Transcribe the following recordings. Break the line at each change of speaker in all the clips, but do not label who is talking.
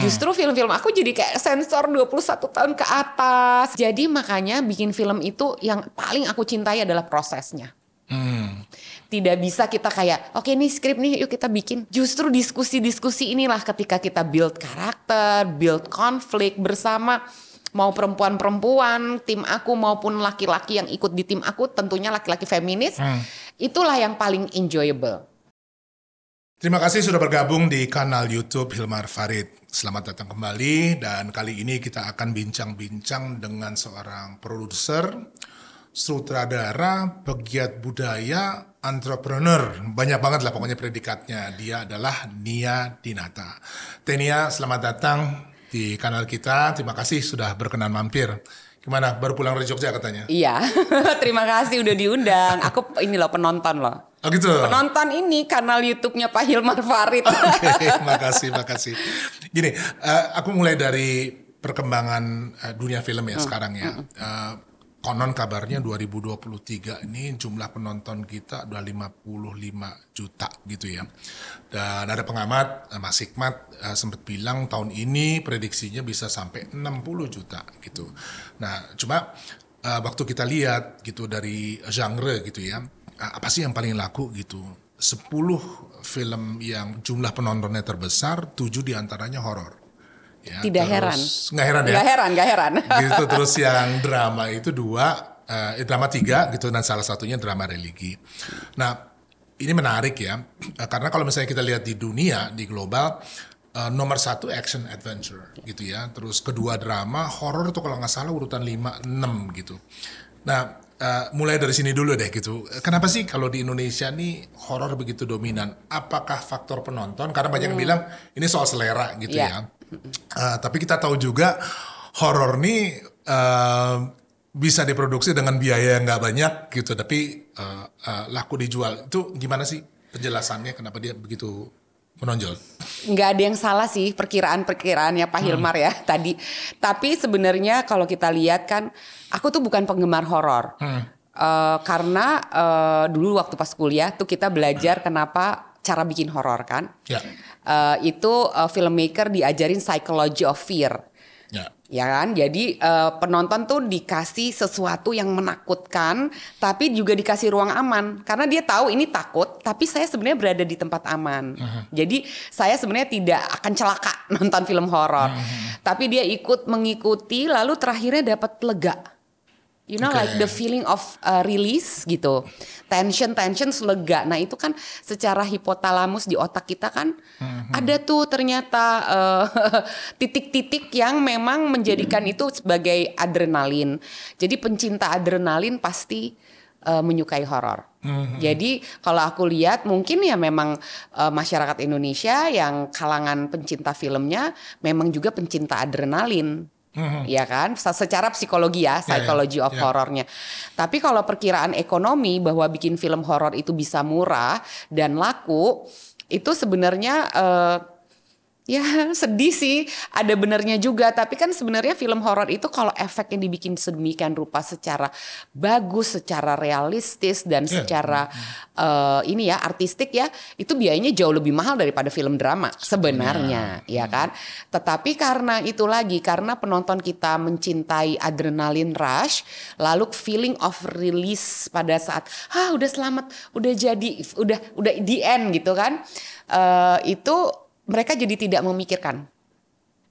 Hmm. Justru
film-film aku jadi kayak sensor 21 tahun ke atas. Jadi makanya bikin film itu yang paling aku cintai adalah prosesnya. Hmm. Tidak bisa kita kayak, oke okay, nih skrip nih yuk kita bikin. Justru diskusi-diskusi inilah ketika kita build karakter, build konflik bersama mau perempuan-perempuan tim aku maupun laki-laki yang ikut di tim aku tentunya laki-laki feminis hmm. itulah yang paling enjoyable
Terima kasih sudah bergabung di kanal YouTube Hilmar Farid. Selamat datang kembali dan kali ini kita akan bincang-bincang dengan seorang produser, sutradara, pegiat budaya, entrepreneur. Banyak banget lah pokoknya predikatnya. Dia adalah Nia Dinata. Tenia, selamat datang di kanal kita. Terima kasih sudah berkenan mampir. Gimana? Baru pulang dari Jogja
katanya? Iya. Terima kasih udah diundang. Aku ini loh penonton loh. Oh gitu. Penonton ini kanal YouTube-nya Pak Hilmar Farid. Oke, okay, makasih, makasih. Gini,
uh, aku mulai dari perkembangan uh, dunia film ya hmm. sekarang ya. Hmm. Eh, konon kabarnya 2023 ini jumlah penonton kita udah 55 juta gitu ya. Dan ada pengamat eh, Mas Hikmat eh, sempat bilang tahun ini prediksinya bisa sampai 60 juta gitu. Nah, cuma eh, waktu kita lihat gitu dari genre gitu ya, apa sih yang paling laku gitu? 10 film yang jumlah penontonnya terbesar, 7 diantaranya horor.
Ya, Tidak heran. Nggak heran ya? heran, nggak heran. Gitu terus
yang drama itu dua, uh, drama tiga gitu dan salah satunya drama religi. Nah ini menarik ya eh, karena kalau misalnya kita lihat di dunia di global uh, nomor satu action adventure gitu ya. Terus kedua drama horror tuh kalau nggak salah urutan lima enam gitu. Nah Uh, mulai dari sini dulu deh gitu. Kenapa sih kalau di Indonesia nih horor begitu dominan? Apakah faktor penonton? Karena banyak hmm. yang bilang ini soal selera gitu yeah. ya Uh, tapi kita tahu juga horor nih uh, bisa diproduksi dengan biaya yang nggak banyak gitu, tapi uh, uh, laku dijual. Itu gimana sih penjelasannya kenapa dia begitu menonjol?
Nggak ada yang salah sih perkiraan-perkiraannya Pak Hilmar ya, hmm. ya tadi. Tapi sebenarnya kalau kita lihat kan, aku tuh bukan penggemar horor. Hmm. Uh, karena uh, dulu waktu pas kuliah tuh kita belajar hmm. kenapa cara bikin horor kan. Ya uh, itu uh, filmmaker diajarin psychology of fear. Ya. ya kan, jadi uh, penonton tuh dikasih sesuatu yang menakutkan, tapi juga dikasih ruang aman karena dia tahu ini takut, tapi saya sebenarnya berada di tempat aman. Uh -huh. Jadi saya sebenarnya tidak akan celaka nonton film horor, uh -huh. tapi dia ikut mengikuti, lalu terakhirnya dapat lega You know okay. like the feeling of uh, release gitu. Tension, tension lega. Nah, itu kan secara hipotalamus di otak kita kan mm-hmm. ada tuh ternyata uh, titik-titik yang memang menjadikan mm-hmm. itu sebagai adrenalin. Jadi pencinta adrenalin pasti uh, menyukai horor. Mm-hmm. Jadi kalau aku lihat mungkin ya memang uh, masyarakat Indonesia yang kalangan pencinta filmnya memang juga pencinta adrenalin. Iya Ya kan, secara psikologi ya, ya, ya. psychology yeah, of yeah. horornya. Tapi kalau perkiraan ekonomi bahwa bikin film horor itu bisa murah dan laku, itu sebenarnya uh, ya sedih sih ada benernya juga tapi kan sebenarnya film horor itu kalau efek yang dibikin sedemikian rupa secara bagus secara realistis dan yeah. secara uh, ini ya artistik ya itu biayanya jauh lebih mahal daripada film drama sebenarnya yeah. ya iya hmm. kan yeah. tetapi karena itu lagi karena penonton kita mencintai adrenalin rush lalu feeling of release pada saat ah udah selamat udah jadi udah udah di end gitu kan uh, itu mereka jadi tidak memikirkan.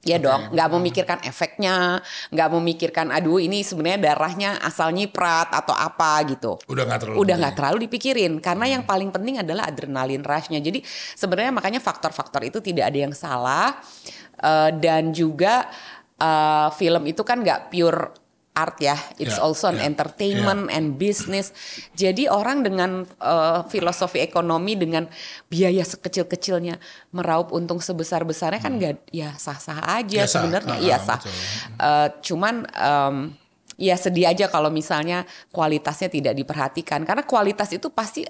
Ya okay. dong, nggak memikirkan efeknya, nggak memikirkan aduh ini sebenarnya darahnya asal nyiprat atau apa gitu.
Udah nggak terlalu. Udah nggak
terlalu dipikirin karena hmm. yang paling penting adalah adrenalin rushnya. Jadi sebenarnya makanya faktor-faktor itu tidak ada yang salah uh, dan juga uh, film itu kan nggak pure art ya. It's yeah, also an yeah, entertainment yeah. and business. Jadi orang dengan uh, filosofi ekonomi dengan biaya sekecil-kecilnya meraup untung sebesar-besarnya kan hmm. kan gak ya sah-sah aja ya, sebenarnya. Iya sah. Uh, cuman um, ya sedih aja kalau misalnya kualitasnya tidak diperhatikan karena kualitas itu pasti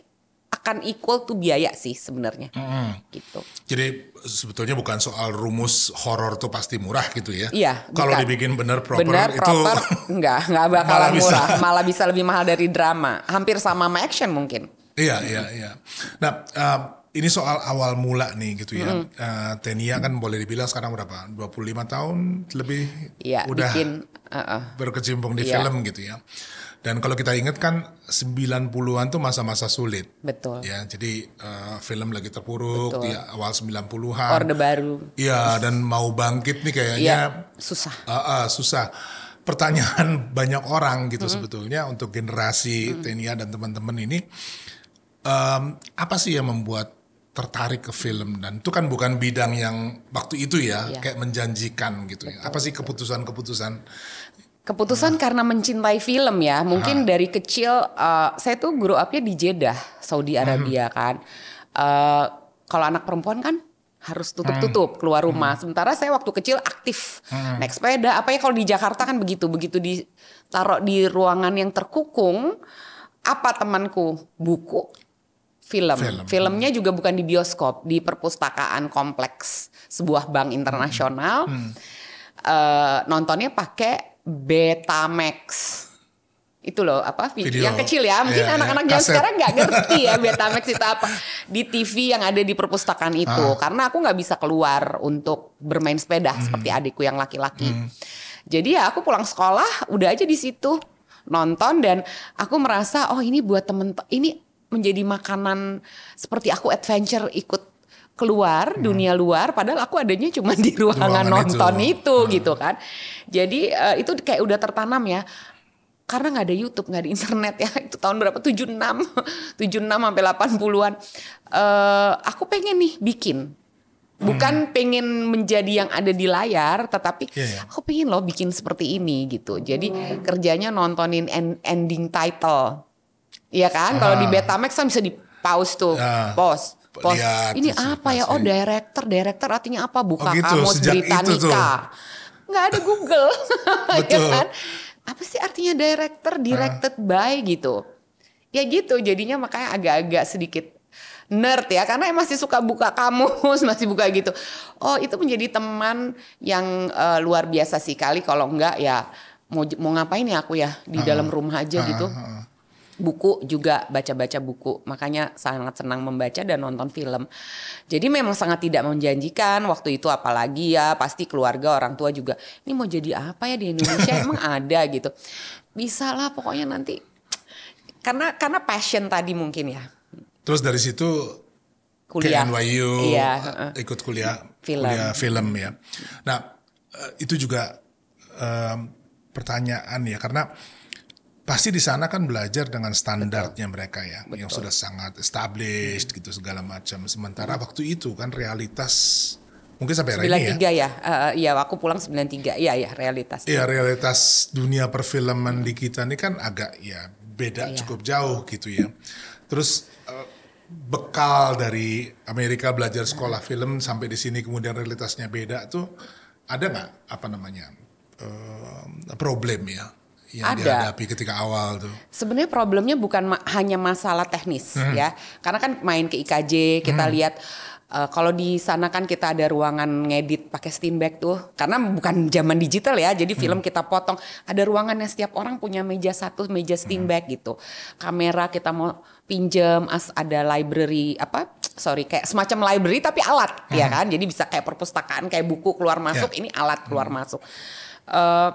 akan equal tuh biaya sih sebenarnya.
Hmm. Gitu. Jadi sebetulnya bukan soal rumus horor tuh pasti murah gitu ya. Iya. Kalau dibikin bener proper bener, itu proper,
enggak, enggak bakalan malah murah, bisa. malah bisa lebih mahal dari drama. Hampir sama sama action mungkin.
Iya, iya, iya. Nah, uh, ini soal awal mula nih gitu ya. Mm. Uh, Tenia kan boleh dibilang sekarang berapa? 25 tahun lebih Iya, udah bikin, uh -uh. berkecimpung di yeah. film gitu ya. Dan kalau kita ingat kan 90-an tuh masa-masa sulit. Betul. Ya, jadi uh, film lagi terpuruk Betul. di awal 90-an. Orde baru. Iya, dan mau bangkit nih kayaknya ya, susah. Uh, uh, susah. Pertanyaan banyak orang gitu mm -hmm. sebetulnya untuk generasi mm -hmm. Tenia dan teman-teman ini um, apa sih yang membuat tertarik ke film dan itu kan bukan bidang yang waktu itu ya, ya. kayak menjanjikan gitu ya. betul, ya. Apa sih keputusan-keputusan
Keputusan hmm. karena mencintai film ya. Mungkin hmm. dari kecil uh, saya tuh grow upnya di Jeddah, Saudi hmm. Arabia hmm. kan. Uh, kalau anak perempuan kan harus tutup-tutup hmm. keluar rumah. Hmm. Sementara saya waktu kecil aktif hmm. naik sepeda. Apa ya kalau di Jakarta kan begitu, begitu ditaruh di ruangan yang terkukung, apa temanku buku, film. film. Filmnya hmm. juga bukan di bioskop, di perpustakaan kompleks sebuah bank internasional. Hmm. Hmm. Uh, nontonnya pakai Betamax itu loh apa video, video. yang kecil ya mungkin iya, iya. anak-anak yeah, zaman sekarang nggak ngerti ya Betamax itu apa di TV yang ada di perpustakaan itu ah. karena aku nggak bisa keluar untuk bermain sepeda hmm. seperti adikku yang laki-laki hmm. jadi ya aku pulang sekolah udah aja di situ nonton dan aku merasa oh ini buat temen ini menjadi makanan seperti aku adventure ikut keluar hmm. dunia luar padahal aku adanya cuma di ruangan, ruangan nonton itu, itu hmm. gitu kan jadi uh, itu kayak udah tertanam ya karena nggak ada YouTube nggak ada internet ya itu tahun berapa tujuh 76 76 sampai delapan puluhan. uh, aku pengen nih bikin hmm. bukan hmm. pengen menjadi yang ada di layar tetapi yeah, yeah. aku pengen loh bikin seperti ini gitu jadi hmm. kerjanya nontonin end, ending title ya kan kalau di ah. Betamax kan bisa di pause tuh uh. pause pos lihat, ini apa ya? Oh director, director artinya apa? Buka oh, gitu, kamus Britannica. Nggak ada Google, ya Betul. ya kan? Apa sih artinya director, ah. directed uh. by gitu? Ya gitu, jadinya makanya agak-agak sedikit nerd ya karena masih suka buka kamus masih buka gitu oh itu menjadi teman yang uh, luar biasa sih kali kalau enggak ya mau mau ngapain ya aku ya di uh, dalam rumah aja uh, gitu uh, uh buku juga baca-baca buku makanya sangat senang membaca dan nonton film jadi memang sangat tidak menjanjikan waktu itu apalagi ya pasti keluarga orang tua juga ini mau jadi apa ya di Indonesia emang ada gitu bisa lah pokoknya nanti karena karena passion tadi mungkin ya
terus dari situ kuliah NYU iya. ikut kuliah film. kuliah film ya nah eh, itu juga um, pertanyaan ya karena pasti di sana kan belajar dengan standarnya Betul. mereka ya Betul. yang sudah sangat established gitu
segala macam sementara hmm.
waktu itu kan realitas mungkin sampai hari ini
ya. ya. Uh, ya aku pulang 93. Iya ya, realitas. ya
realitas dunia perfilman di kita ini kan agak ya beda ya. cukup jauh gitu ya. Terus uh, bekal dari Amerika belajar sekolah hmm. film sampai di sini kemudian realitasnya beda tuh ada nggak apa namanya uh, problem ya yang ada. dihadapi ketika awal tuh?
Sebenarnya problemnya bukan ma hanya masalah teknis hmm. ya, karena kan main ke IKJ kita hmm. lihat Uh, kalau di sana kan kita ada ruangan ngedit pakai steam bag tuh, karena bukan zaman digital ya, jadi hmm. film mm-hmm. kita potong ada ruangan yang setiap orang punya meja satu, meja steam hmm. bag gitu, kamera kita mau pinjam, as ada library apa, sorry kayak semacam library tapi alat hmm. ya mm-hmm. kan, jadi bisa kayak perpustakaan, kayak buku keluar masuk, yeah. ini alat keluar hmm. masuk. Uh,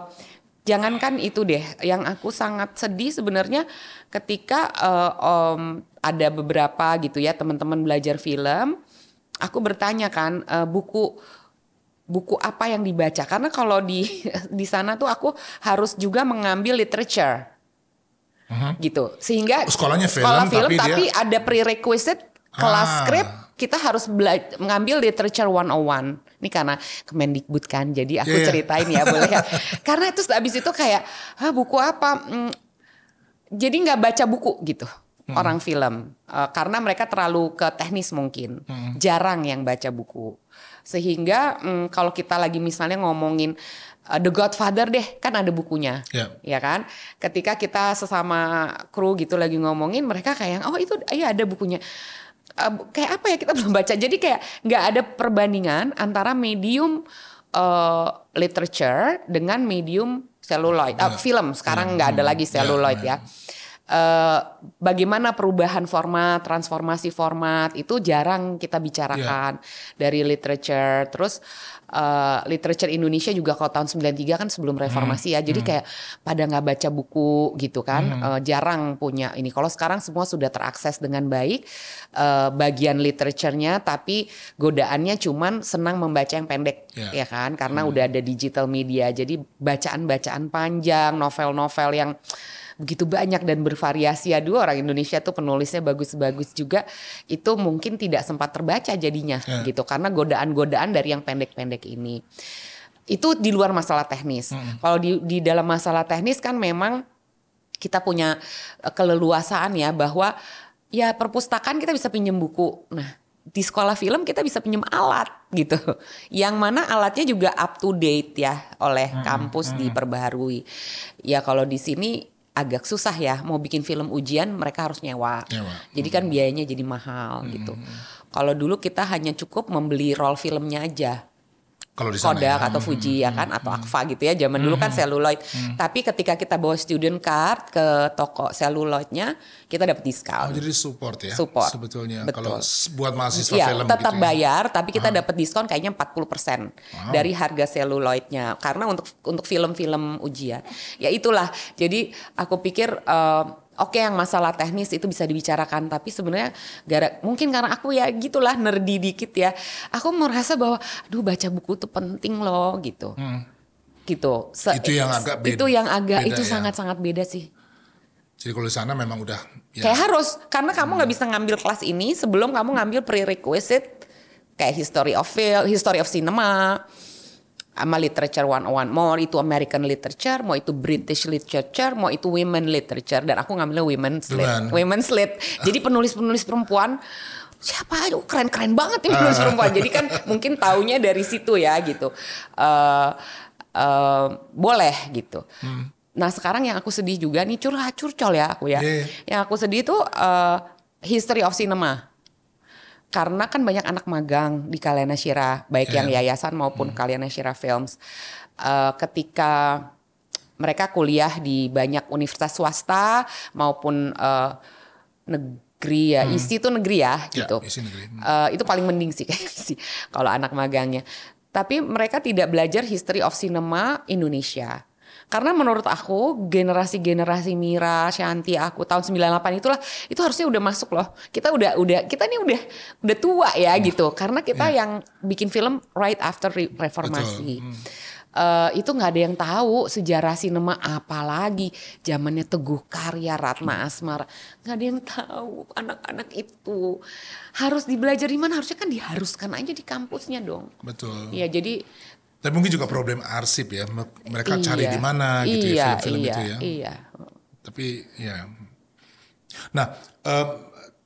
jangankan itu deh yang aku sangat sedih sebenarnya ketika uh, um, ada beberapa gitu ya teman-teman belajar film aku bertanya kan uh, buku buku apa yang dibaca karena kalau di di sana tuh aku harus juga mengambil literature uh-huh. gitu sehingga oh, sekolahnya film, sekolah film tapi, tapi dia... ada prerequisite kelas ah. script kita harus bela- mengambil literature one oh one ini karena Kemendikbud kan jadi aku yeah. Iya. ceritain ya boleh ya karena terus abis itu kayak ah buku apa hmm, jadi nggak baca buku gitu hmm. orang film uh, karena mereka terlalu ke teknis mungkin hmm. jarang yang baca buku sehingga hmm, kalau kita lagi misalnya ngomongin uh, The Godfather deh kan ada bukunya yeah. ya kan ketika kita sesama kru gitu lagi ngomongin mereka kayak oh itu iya ada bukunya Eh, kayak apa ya kita belum baca. Jadi kayak nggak ada perbandingan antara medium uh, literature dengan medium celluloid. Uh, film sekarang iya. nggak ada iya. lagi celluloid ya. Uh, bagaimana perubahan format, transformasi format itu jarang kita bicarakan yeah. dari literature. Terus uh, literature Indonesia juga kalau tahun 93 kan sebelum hmm. reformasi hmm. ya. Jadi hmm. kayak pada nggak baca buku gitu kan, hmm. uh, jarang punya ini. Kalau sekarang semua sudah terakses dengan baik uh, bagian literaturnya tapi godaannya cuman senang membaca yang pendek yeah. ya kan karena hmm. udah ada digital media. Jadi bacaan-bacaan panjang, novel-novel yang begitu banyak dan bervariasi. ya dua orang Indonesia tuh penulisnya bagus-bagus juga. Itu mungkin tidak sempat terbaca jadinya hmm. gitu. Karena godaan-godaan dari yang pendek-pendek ini. Itu di luar masalah teknis. hmm. Kalau di, di dalam masalah teknis kan memang kita punya eh, keleluasaan ya bahwa ya perpustakaan kita bisa pinjem buku. Nah di sekolah film kita bisa pinjem alat gitu. Yang mana alatnya juga up to date ya oleh hmm, kampus hmm. diperbaharui. Ya kalau di sini agak susah ya mau bikin film ujian mereka harus nyewa. nyewa. Jadi kan hmm. biayanya jadi mahal gitu. hmm. gitu. Kalau dulu kita hanya cukup membeli roll filmnya aja
kalau di Kodak ya. atau
Fuji hmm, ya kan hmm, atau Akva gitu ya zaman hmm, dulu kan hmm. seluloid hmm. tapi ketika kita bawa student card ke toko seluloidnya kita dapat diskon oh, jadi support ya support
sebetulnya kalau
buat mahasiswa ya, film tetap gitu ya. bayar ya. tapi kita hmm. dapat diskon kayaknya 40% wow. dari harga seluloidnya karena untuk untuk film-film ujian ya itulah jadi aku pikir uh, Oke yang masalah teknis itu bisa dibicarakan tapi sebenarnya gara mungkin karena aku ya gitulah nerdi dikit ya aku merasa bahwa aduh baca buku tuh penting loh gitu hmm. gitu Se itu yang agak beda itu yang agak beda, itu ya. sangat sangat sangat beda sih
jadi kalau di sana memang udah ya.
kayak harus karena kamu nggak hmm. bisa ngambil kelas ini sebelum kamu ngambil prerequisite kayak history of film, history of cinema, sama literature one oh one mau itu American literature mau itu British literature mau itu women literature dan aku ngambilnya women's lit women's lit jadi penulis penulis perempuan siapa aja oh, keren keren banget nih penulis ah. perempuan jadi kan mungkin taunya dari situ ya gitu uh, uh, boleh gitu hmm. nah sekarang yang aku sedih juga nih curhat curcol ya aku ya yeah. yang aku sedih tuh uh, history of cinema karena kan banyak anak magang di Kaliana Shira, baik yeah. yang iya. yayasan maupun hmm. Kaliana Shira Films. Uh, ketika mereka kuliah di banyak universitas swasta maupun uh, negeri ya, hmm. isi itu negeri ya, ya gitu. isi negeri. Hmm. Uh, itu paling mending sih kalau anak magangnya. Tapi mereka tidak belajar history of cinema Indonesia. Karena menurut aku generasi-generasi Mira, Shanti aku tahun 98 itulah itu harusnya udah masuk loh. Kita udah udah kita nih udah udah tua ya hmm. gitu. Karena kita yeah. yang bikin film right after reformasi. Betul. uh, itu nggak ada yang tahu sejarah sinema apalagi zamannya Teguh Karya Ratna hmm. Asmar nggak ada yang tahu anak-anak itu harus dibelajari mana harusnya kan diharuskan aja di kampusnya dong
betul ya jadi tapi mungkin juga problem arsip ya, mereka iya, cari di mana gitu ya iya, film-film iya, itu ya. Iya. Tapi ya. Nah, um,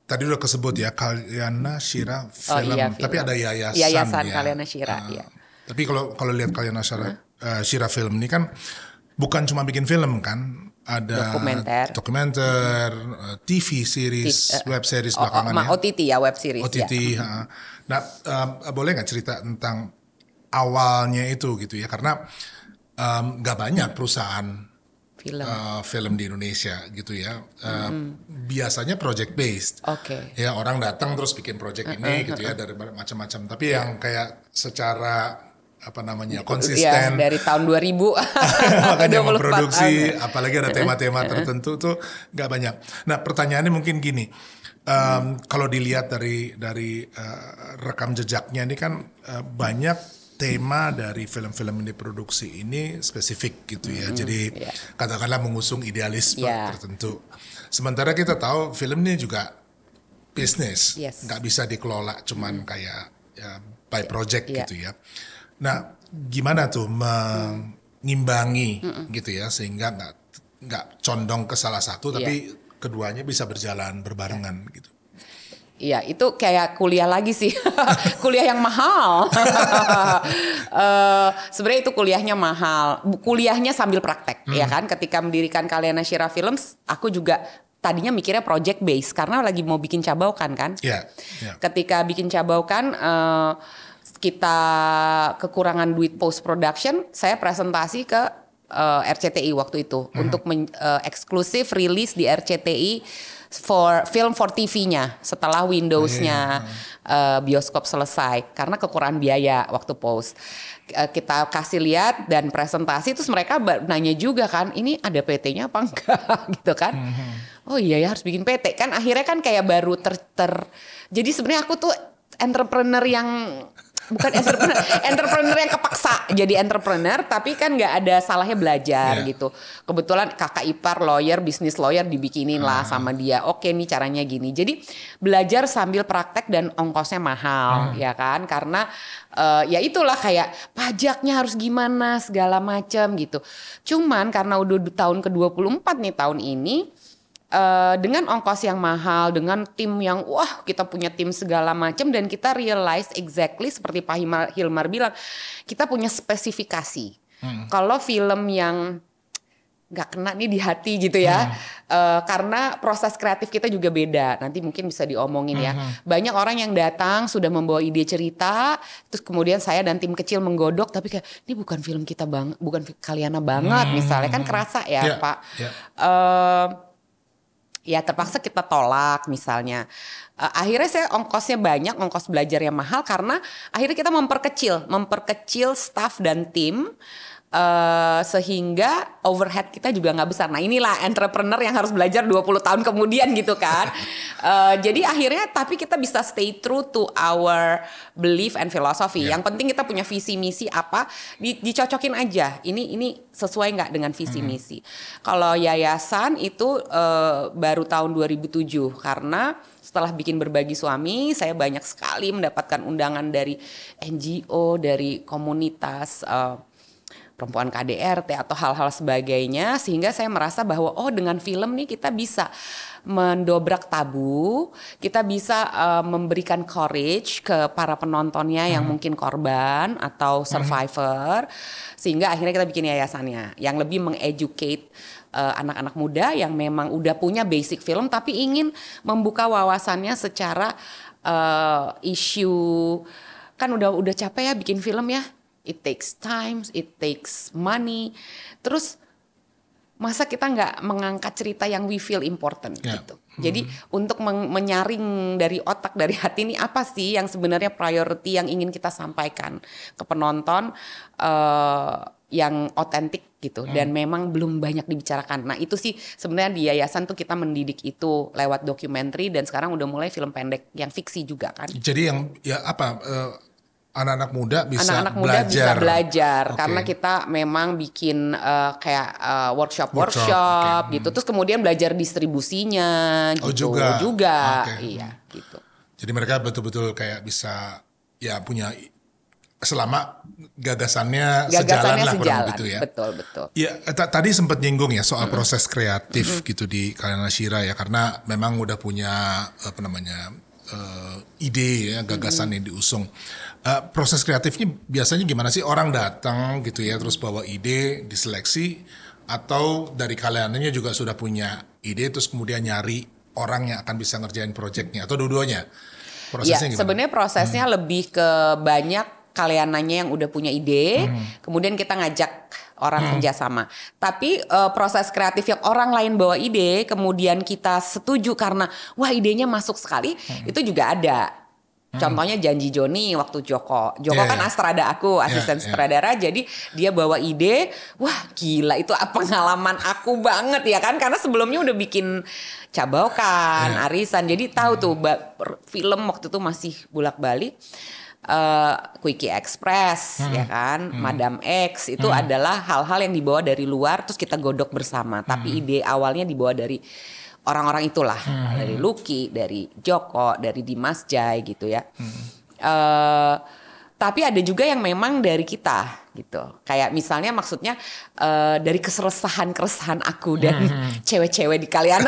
tadi udah kesebut ya Kalyana Shira oh, film, iya, film. tapi ada yayasan. Yayasan ya. Kalyana Shira. Uh, iya. Tapi kalau kalau lihat Kalyana Shira, uh, Shira film ini kan bukan cuma bikin film kan, ada dokumenter, dokumenter hmm. Eh, TV series, T uh, web series oh, oh, belakangan ya.
OTT ya web series. OTT. Ya. Uh,
nah, um, boleh nggak cerita tentang awalnya itu gitu ya karena nggak um, banyak perusahaan film uh, film di Indonesia gitu ya uh, hmm. biasanya project based okay. ya orang datang terus bikin project ini gitu ya dari macam-macam tapi yeah. yang kayak secara apa namanya iya, konsisten dari tahun 2000
makanya memproduksi tahun. Ya. apalagi ada tema-tema tertentu
tuh nggak banyak nah pertanyaannya mungkin gini um, hmm. kalau dilihat dari dari uh, rekam jejaknya ini kan uh, banyak tema dari film-film ini produksi ini spesifik gitu ya. Mm, Jadi yeah. katakanlah mengusung idealisme yeah. tertentu. Sementara kita tahu film ini juga bisnis, yes. bisa dikelola cuman hmm. kayak ya, by project yeah. gitu ya. Nah, gimana tuh mengimbangi mm. gitu ya sehingga nggak nggak condong ke salah satu iya. tapi keduanya bisa berjalan berbarengan yeah. gitu.
Iya, itu kayak kuliah lagi sih, kuliah yang mahal. uh, Sebenarnya itu kuliahnya mahal, kuliahnya sambil praktek, ya hmm. ya kan? Ketika mendirikan Kaliana Shira Films, aku juga tadinya mikirnya project base karena lagi mau bikin cabau kan. Iya. Yeah, yeah. Ketika bikin cabaukan. Uh, eh, kita kekurangan duit post production, saya presentasi ke uh, eh, RCTI waktu itu -hmm. untuk uh, eksklusif rilis di RCTI for film for TV-nya setelah Windows-nya yeah. Oh, uh, iya, iya. eh, bioskop selesai karena kekurangan biaya waktu post uh, eh, kita kasih lihat dan presentasi terus mereka nanya juga kan ini ada PT-nya apa enggak gitu kan mm-hmm. oh iya ya harus bikin PT kan akhirnya kan kayak baru ter, ter jadi sebenarnya aku tuh entrepreneur yang bukan entrepreneur entrepreneur yang kepaksa jadi entrepreneur tapi kan nggak ada salahnya belajar yeah. gitu kebetulan kakak ipar lawyer bisnis lawyer dibikinin lah nah. sama dia oke nih caranya gini jadi belajar sambil praktek dan ongkosnya mahal nah. ya kan karena uh, ya itulah kayak pajaknya harus gimana segala macam gitu cuman karena udah tahun ke 24 nih tahun ini uh, dengan ongkos yang mahal, dengan tim yang wah kita punya tim segala macam dan kita realize exactly seperti Pak Hilmar, Hilmar bilang kita punya spesifikasi. Hmm. Kalau film yang nggak kena nih di hati gitu ya, hmm. uh, karena proses kreatif kita juga beda. Nanti mungkin bisa diomongin ya. hmm. ya. Banyak orang yang datang sudah membawa ide cerita, terus kemudian saya dan tim kecil menggodok, tapi kayak ini bukan film kita bang, bukan kaliana banget hmm. misalnya kan kerasa ya yeah. Pak. Yeah. Ya. Uh, ya terpaksa kita tolak misalnya. E, akhirnya saya ongkosnya banyak, ongkos belajar yang mahal karena akhirnya kita memperkecil, memperkecil staff dan tim Uh, sehingga overhead kita juga nggak besar. Nah inilah entrepreneur yang harus belajar 20 tahun kemudian gitu kan. uh, jadi akhirnya tapi kita bisa stay true to our belief and philosophy. Yeah. Yang penting kita punya visi misi apa di, dicocokin aja. Ini ini sesuai nggak dengan visi hmm. misi. Hmm. Kalau yayasan itu uh, baru tahun 2007 karena setelah bikin berbagi suami saya banyak sekali mendapatkan undangan dari NGO dari komunitas uh, perempuan KDRT atau hal-hal sebagainya sehingga saya merasa bahwa oh dengan film nih kita bisa mendobrak tabu, kita bisa uh, memberikan courage ke para penontonnya yang hmm. mungkin korban atau hmm. survivor hmm. sehingga akhirnya kita bikin yayasannya yang lebih mengeducate eh, anak-anak uh, muda yang memang udah punya basic film tapi ingin membuka wawasannya secara uh, isu kan udah udah capek ya bikin film ya It takes time, it takes money. Terus masa kita nggak mengangkat cerita yang we feel important yeah. gitu. Jadi hmm. untuk menyaring dari otak dari hati ini apa sih yang sebenarnya priority yang ingin kita sampaikan ke penonton uh, yang otentik gitu hmm. dan memang belum banyak dibicarakan. Nah itu sih sebenarnya di yayasan tuh kita mendidik itu lewat dokumenter dan sekarang udah mulai film pendek yang fiksi juga kan.
Jadi yang ya apa eh, anak-anak muda bisa anak-anak muda belajar. bisa belajar okay. karena
kita memang bikin uh, kayak eh, workshop workshop, uh, okay. gitu hmm. terus kemudian belajar distribusinya oh, gitu juga, juga.
Okay. iya gitu jadi mereka betul-betul kayak bisa ya punya selama gagasannya, gagasannya sejalan lah sejalan. gitu ya betul betul ya eh, tadi sempat nyinggung ya soal mm. proses kreatif mm. gitu di kalian Shira ya karena memang udah punya apa namanya uh, ide ya gagasan -hmm. yang diusung uh, proses kreatifnya biasanya gimana sih orang datang gitu ya terus bawa ide diseleksi atau dari kaliannya juga sudah punya ide terus kemudian nyari orang yang akan bisa ngerjain proyeknya atau dua-duanya prosesnya ya, sebenarnya prosesnya
hmm. lebih ke banyak kalian nanya yang udah punya ide, hmm. kemudian kita ngajak orang hmm. kerjasama. Tapi uh, proses kreatif yang orang lain bawa ide, kemudian kita setuju karena wah idenya masuk sekali, hmm. itu juga ada. Hmm. Contohnya janji Joni waktu Joko. Joko yeah, kan yeah. astrada aku, asisten yeah, sutradara. Yeah. Jadi dia bawa ide, wah gila itu pengalaman aku banget ya kan karena sebelumnya udah bikin cabokan, yeah. arisan. Jadi tahu hmm. tuh film waktu itu masih bulak balik uh, Quickie Express hmm. ya kan, hmm. Madam X itu hmm. adalah hal-hal yang dibawa dari luar terus kita godok bersama. Hmm. Tapi ide awalnya dibawa dari orang-orang itulah hmm. dari Lucky, dari Joko, dari Dimas Jai gitu ya. Hmm. Uh, tapi ada juga yang memang dari kita gitu kayak misalnya maksudnya uh, dari keseresahan keresahan aku dan cewek hmm, hmm. cewek-cewek di kalian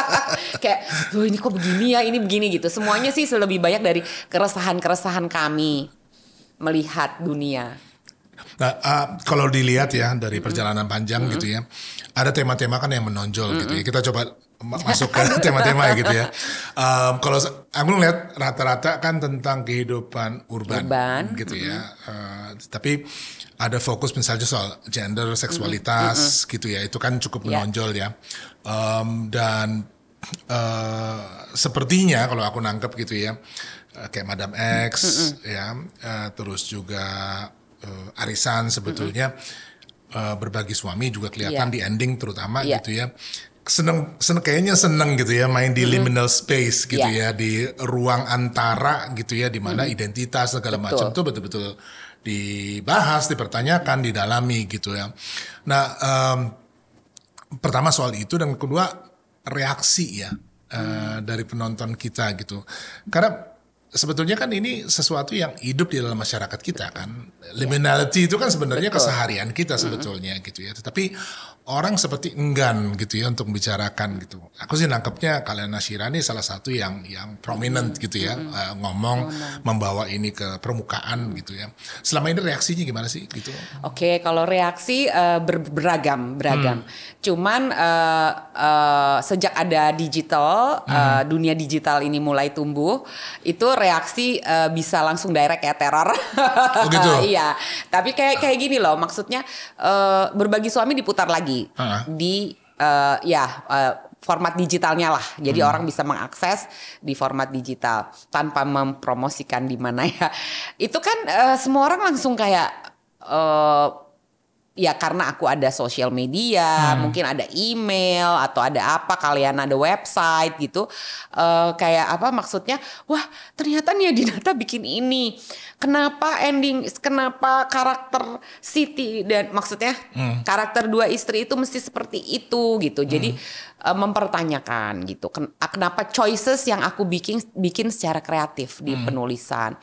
kayak oh, ini kok begini ya ini begini gitu semuanya sih lebih banyak dari keresahan keresahan kami melihat dunia
Nah, uh, kalau dilihat ya dari hmm. perjalanan panjang mm -hmm. gitu ya, ada tema-tema kan yang menonjol mm -hmm. gitu ya. Kita coba masuk ke tema-tema gitu ya. Um, kalau aku ngeliat rata-rata kan tentang kehidupan urban, urban. gitu mm -hmm. ya. Uh, tapi ada fokus misalnya soal gender, seksualitas mm -hmm. gitu ya. Itu kan cukup ya. menonjol yeah. ya. Um, dan uh, sepertinya kalau aku nangkep gitu ya, eh, kayak Madam X mm -hmm. ya, uh, terus juga uh, arisan sebetulnya. Mm -hmm. Uh, berbagi suami juga kelihatan yeah. di ending terutama yeah. gitu ya seneng, seneng kayaknya seneng gitu ya main di mm -hmm. liminal space gitu yeah. ya di ruang antara gitu ya di mana mm -hmm. identitas segala macam itu betul-betul dibahas, dipertanyakan, didalami gitu ya. Nah, um, pertama soal itu dan kedua reaksi ya mm hmm. dari penonton kita gitu. Karena sebetulnya kan ini sesuatu yang hidup di dalam masyarakat kita kan. Ya. Liminality itu kan sebenarnya Betul. keseharian kita sebetulnya mm -hmm. gitu ya. Tetapi orang seperti enggan gitu ya untuk membicarakan gitu. Aku sih nangkepnya kalian Nasira salah satu yang yang prominent mm -hmm. gitu ya mm -hmm. ngomong mm-hmm. membawa ini ke permukaan gitu ya. Selama ini reaksinya gimana sih gitu?
Oke, okay, kalau reaksi uh, ber beragam, beragam. Hmm. Cuman uh, uh, sejak ada digital, hmm. uh, dunia digital ini mulai tumbuh, itu reaksi uh, bisa langsung direct ya teror. Oh gitu. iya. Tapi kayak kayak gini loh, maksudnya uh, berbagi suami diputar lagi uh -huh. di uh, ya uh, format digitalnya lah. Jadi hmm. orang bisa mengakses di format digital tanpa mempromosikan di mana ya. Itu kan uh, semua orang langsung kayak uh, ya karena aku ada sosial media, hmm. mungkin ada email atau ada apa kalian ada website gitu. Uh, kayak apa maksudnya? Wah, ternyata nih Dinata bikin ini. Kenapa ending kenapa karakter Siti dan maksudnya hmm. karakter dua istri itu mesti seperti itu gitu. Jadi hmm. uh, mempertanyakan gitu. kenapa choices yang aku bikin bikin secara kreatif di hmm. penulisan.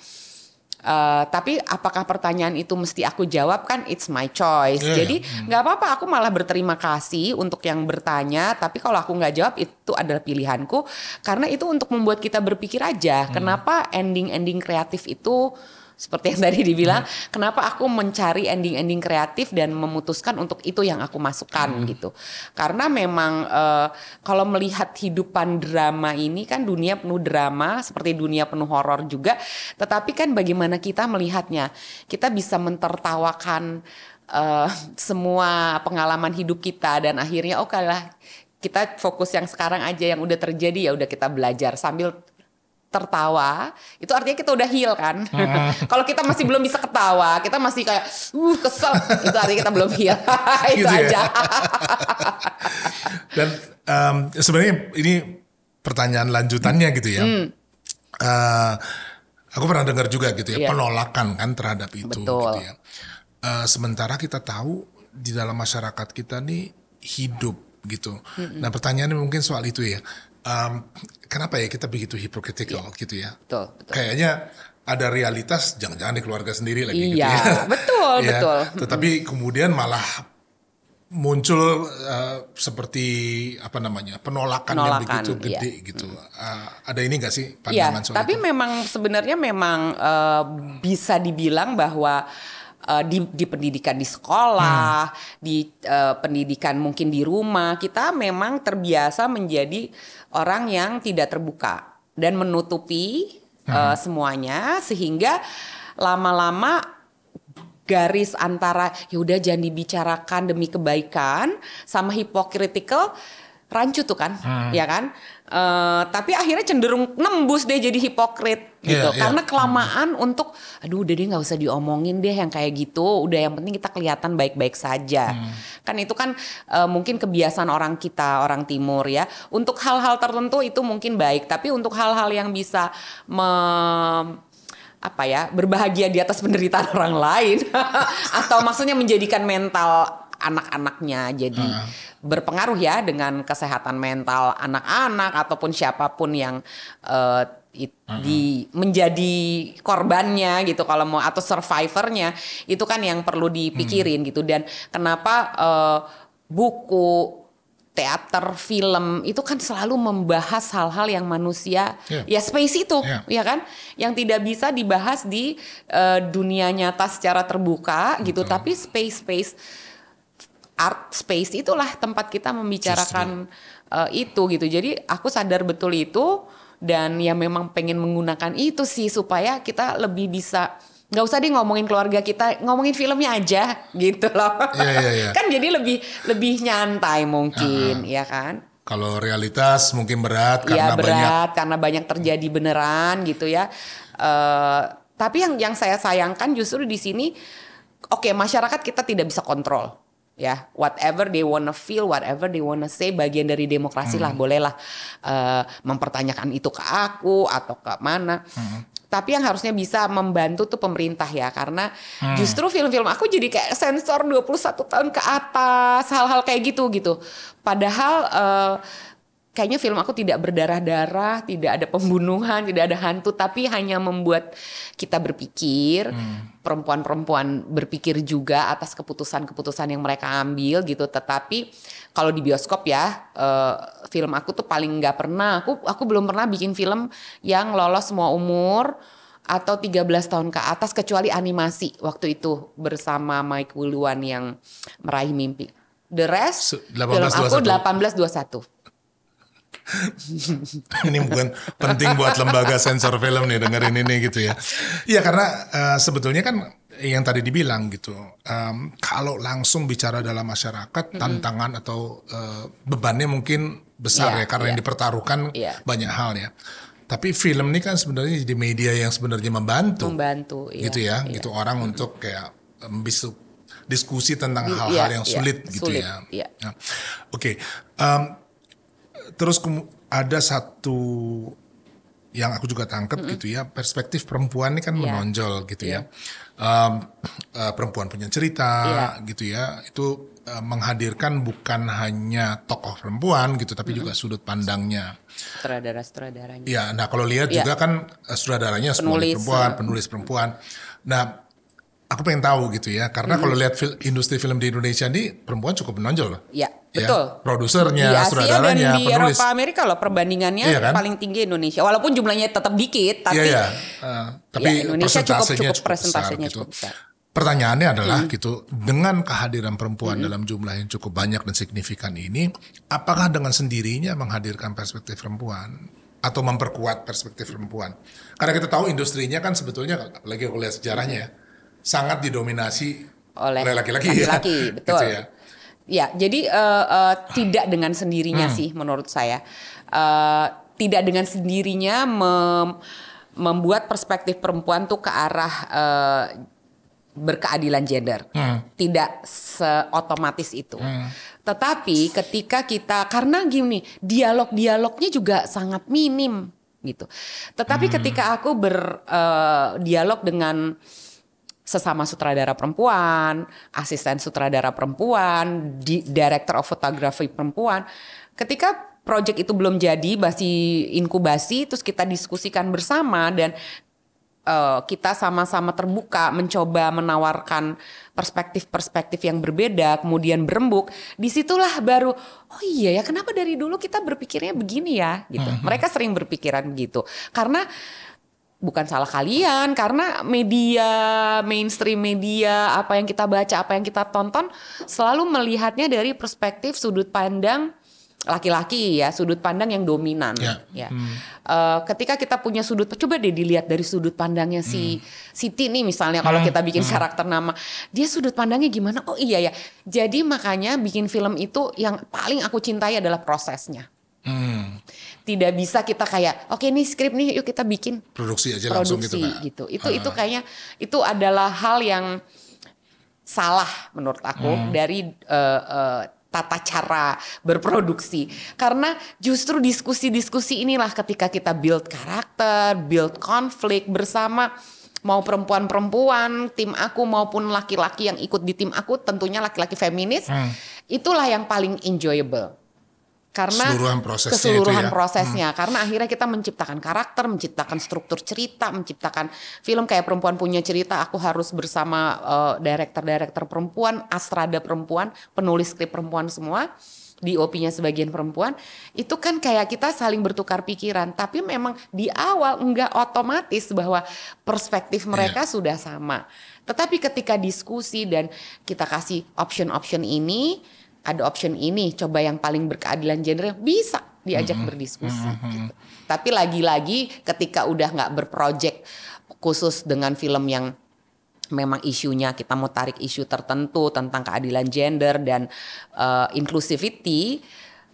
Uh, tapi apakah pertanyaan itu mesti aku jawab kan it's my choice. Yeah. Iya. Jadi hmm. nggak hmm. apa-apa aku malah berterima kasih untuk yang bertanya. Tapi kalau aku nggak jawab itu adalah pilihanku karena itu untuk membuat kita berpikir aja hmm. kenapa ending-ending kreatif itu seperti yang tadi dibilang hmm. kenapa aku mencari ending-ending kreatif dan memutuskan untuk itu yang aku masukkan hmm. gitu karena memang uh, kalau melihat hidupan drama ini kan dunia penuh drama seperti dunia penuh horor juga tetapi kan bagaimana kita melihatnya kita bisa mentertawakan uh, semua pengalaman hidup kita dan akhirnya oh lah kita fokus yang sekarang aja yang udah terjadi ya udah kita belajar sambil tertawa itu artinya kita udah heal kan ah. kalau kita masih belum bisa ketawa kita masih kayak uh kesel itu artinya kita belum heal itu gitu ya? aja
dan um, sebenarnya ini pertanyaan lanjutannya gitu ya hmm. uh, aku pernah dengar juga gitu ya yeah. penolakan kan terhadap itu gitu Betul. gitu ya uh, sementara kita tahu di dalam masyarakat kita nih hidup gitu. -hmm. Nah pertanyaannya mungkin soal itu ya um, kenapa ya kita begitu hipokritikal yeah. gitu ya? Betul, betul. Kayaknya ada realitas jangan-jangan di keluarga sendiri lagi yeah. gitu iya, ya. betul, ya. betul. Tetapi kemudian malah muncul uh, seperti apa namanya penolakan, penolakan yang begitu iya. gede iya. gitu. Uh, ada ini gak sih iya, pandangan iya, soal Tapi
itu? memang sebenarnya memang uh, bisa dibilang bahwa Eh, di, di pendidikan di sekolah, hmm. di uh, pendidikan mungkin di rumah, kita memang terbiasa menjadi orang yang tidak terbuka dan menutupi eh, hmm. uh, semuanya sehingga lama-lama garis antara ya udah jangan dibicarakan demi kebaikan sama hipokritikal rancu tuh kan, hmm. ya kan? Uh, tapi akhirnya cenderung nembus deh jadi hipokrit gitu yeah, yeah. karena kelamaan hmm. untuk aduh udah deh nggak usah diomongin deh yang kayak gitu udah yang penting kita kelihatan baik-baik saja hmm. kan itu kan uh, mungkin kebiasaan orang kita orang timur ya untuk hal-hal tertentu itu mungkin baik tapi untuk hal-hal yang bisa me apa ya berbahagia di atas penderitaan orang lain atau maksudnya menjadikan mental anak-anaknya jadi berpengaruh ya dengan kesehatan mental anak-anak ataupun siapapun yang uh, it, uh-huh. menjadi korbannya gitu kalau mau atau survivornya itu kan yang perlu dipikirin hmm. gitu dan kenapa uh, buku teater film itu kan selalu membahas hal-hal yang manusia yeah. ya space itu yeah. ya kan yang tidak bisa dibahas di uh, dunia nyata secara terbuka gitu. Betul. gitu tapi space space art space itulah tempat kita membicarakan uh, itu gitu. Jadi aku sadar betul itu dan ya memang pengen menggunakan itu sih supaya kita lebih bisa nggak usah deh ngomongin keluarga kita, ngomongin filmnya aja gitu loh. Yeah, yeah, yeah. kan jadi lebih lebih nyantai mungkin, uh -huh. ya kan? Kalau
realitas mungkin berat iya, karena ya, berat, banyak
karena banyak terjadi beneran gitu ya. Uh, tapi yang yang saya sayangkan justru di sini oke, okay, masyarakat kita tidak bisa kontrol ya whatever they wanna feel whatever they wanna say bagian dari demokrasi hmm. lah bolehlah uh, mempertanyakan itu ke aku atau ke mana hmm. tapi yang harusnya bisa membantu tuh pemerintah ya karena hmm. justru film-film aku jadi kayak sensor 21 tahun ke atas hal-hal kayak gitu gitu padahal uh, kayaknya film aku tidak berdarah-darah, tidak ada pembunuhan, tidak ada hantu, tapi hanya membuat kita berpikir, hmm. perempuan-perempuan hmm. berpikir juga atas keputusan-keputusan yang mereka ambil gitu. Tetapi kalau di bioskop ya, uh, film aku tuh paling nggak pernah, aku aku belum pernah bikin film yang lolos semua umur atau 13 tahun ke atas kecuali animasi waktu itu bersama Mike Wuluan yang meraih mimpi. The rest 18, film aku 21. 1821.
ini bukan penting buat lembaga sensor film nih dengerin ini gitu ya. Iya karena uh, sebetulnya kan yang tadi dibilang gitu, um, kalau langsung bicara dalam masyarakat mm -hmm. tantangan atau uh, bebannya mungkin besar yeah, ya karena yeah. yang iya. dipertaruhkan yeah. banyak hal ya. Tapi film ini kan sebenarnya jadi media yang sebenarnya membantu, membantu, iya, gitu ya, iya. gitu orang -hmm. untuk kayak bisa diskusi tentang hal-hal iya, yang iya, sulit gitu sulit, ya. Iya. ya. Oke, okay. um, terus ada satu yang aku juga tangkap mm -hmm. gitu ya perspektif perempuan ini kan yeah. menonjol gitu yeah. ya um, uh, perempuan punya cerita yeah. gitu ya itu uh, menghadirkan bukan hanya tokoh perempuan gitu tapi mm -hmm. juga sudut pandangnya
sutradara sutradaranya ya nah kalau lihat yeah. juga kan uh,
sutradaranya penulis, semua perempuan penulis perempuan nah aku pengen tahu gitu ya karena mm -hmm. kalau lihat fil industri film di Indonesia ini perempuan cukup menonjol loh.
Iya, ya, betul. Produsernya, iya, di sutradaranya, di penulis. Eropa Amerika loh perbandingannya iya kan? paling tinggi Indonesia. Walaupun jumlahnya tetap dikit iya, tapi iya, iya.
Uh, tapi ya, Indonesia persentasenya cukup, cukup, cukup presentasinya gitu. besar. Pertanyaannya adalah hmm. gitu, dengan kehadiran perempuan hmm. dalam jumlah yang cukup banyak dan signifikan ini, apakah dengan sendirinya menghadirkan perspektif perempuan atau memperkuat perspektif perempuan? Karena kita tahu industrinya kan sebetulnya, apalagi kalau lihat sejarahnya ya, sangat didominasi oleh laki-laki. ya. laki gitu betul. Gitu ya.
ya, jadi uh, uh, tidak dengan sendirinya hmm. sih menurut saya. Uh, tidak dengan sendirinya mem membuat perspektif perempuan tuh ke arah uh, berkeadilan gender. Hmm. Tidak seotomatis itu. Hmm. Tetapi ketika kita karena gini, dialog-dialognya juga sangat minim gitu. Tetapi hmm. ketika aku berdialog uh, dengan sesama sutradara perempuan, asisten sutradara perempuan, di director of photography perempuan. Ketika project itu belum jadi, masih inkubasi, terus kita diskusikan bersama dan uh, kita sama-sama terbuka mencoba menawarkan perspektif-perspektif yang berbeda, kemudian berembuk, disitulah baru oh iya ya kenapa dari dulu kita berpikirnya begini ya gitu. Mhm. Mereka sering berpikiran begitu karena bukan salah kalian karena media mainstream media apa yang kita baca apa yang kita tonton selalu melihatnya dari perspektif sudut pandang laki-laki ya sudut pandang yang dominan ya, ya. Hmm. Uh, ketika kita punya sudut coba deh dilihat dari sudut pandangnya si hmm. Siti nih misalnya kalau kita bikin hmm. karakter nama dia sudut pandangnya gimana oh iya ya jadi makanya bikin film itu yang paling aku cintai adalah prosesnya hmm tidak bisa kita kayak oke okay, nih skrip nih yuk kita bikin produksi aja produksi, langsung gitu kan gitu itu ha. itu kayaknya itu adalah hal yang salah menurut aku hmm. dari uh, uh, tata cara berproduksi karena justru diskusi-diskusi inilah ketika kita build karakter, build konflik bersama mau perempuan-perempuan tim aku maupun laki-laki yang ikut di tim aku tentunya laki-laki feminis hmm. itulah yang paling enjoyable karena keseluruhan prosesnya, keseluruhan ya. prosesnya. Hmm. karena akhirnya kita menciptakan karakter, menciptakan struktur cerita, menciptakan film kayak perempuan punya cerita, aku harus bersama uh, director-director perempuan, astrada perempuan, penulis skrip perempuan semua, DOP-nya sebagian perempuan, itu kan kayak kita saling bertukar pikiran, tapi memang di awal enggak otomatis bahwa perspektif iya. mereka yeah. sudah sama. Tetapi ketika diskusi dan kita kasih option-option ini ada option ini, coba yang paling berkeadilan gender yang bisa diajak mm-hmm. berdiskusi. Mm-hmm. Gitu. Tapi lagi-lagi ketika udah nggak berproject khusus dengan film yang memang isunya kita mau tarik isu tertentu tentang keadilan gender dan uh, inclusivity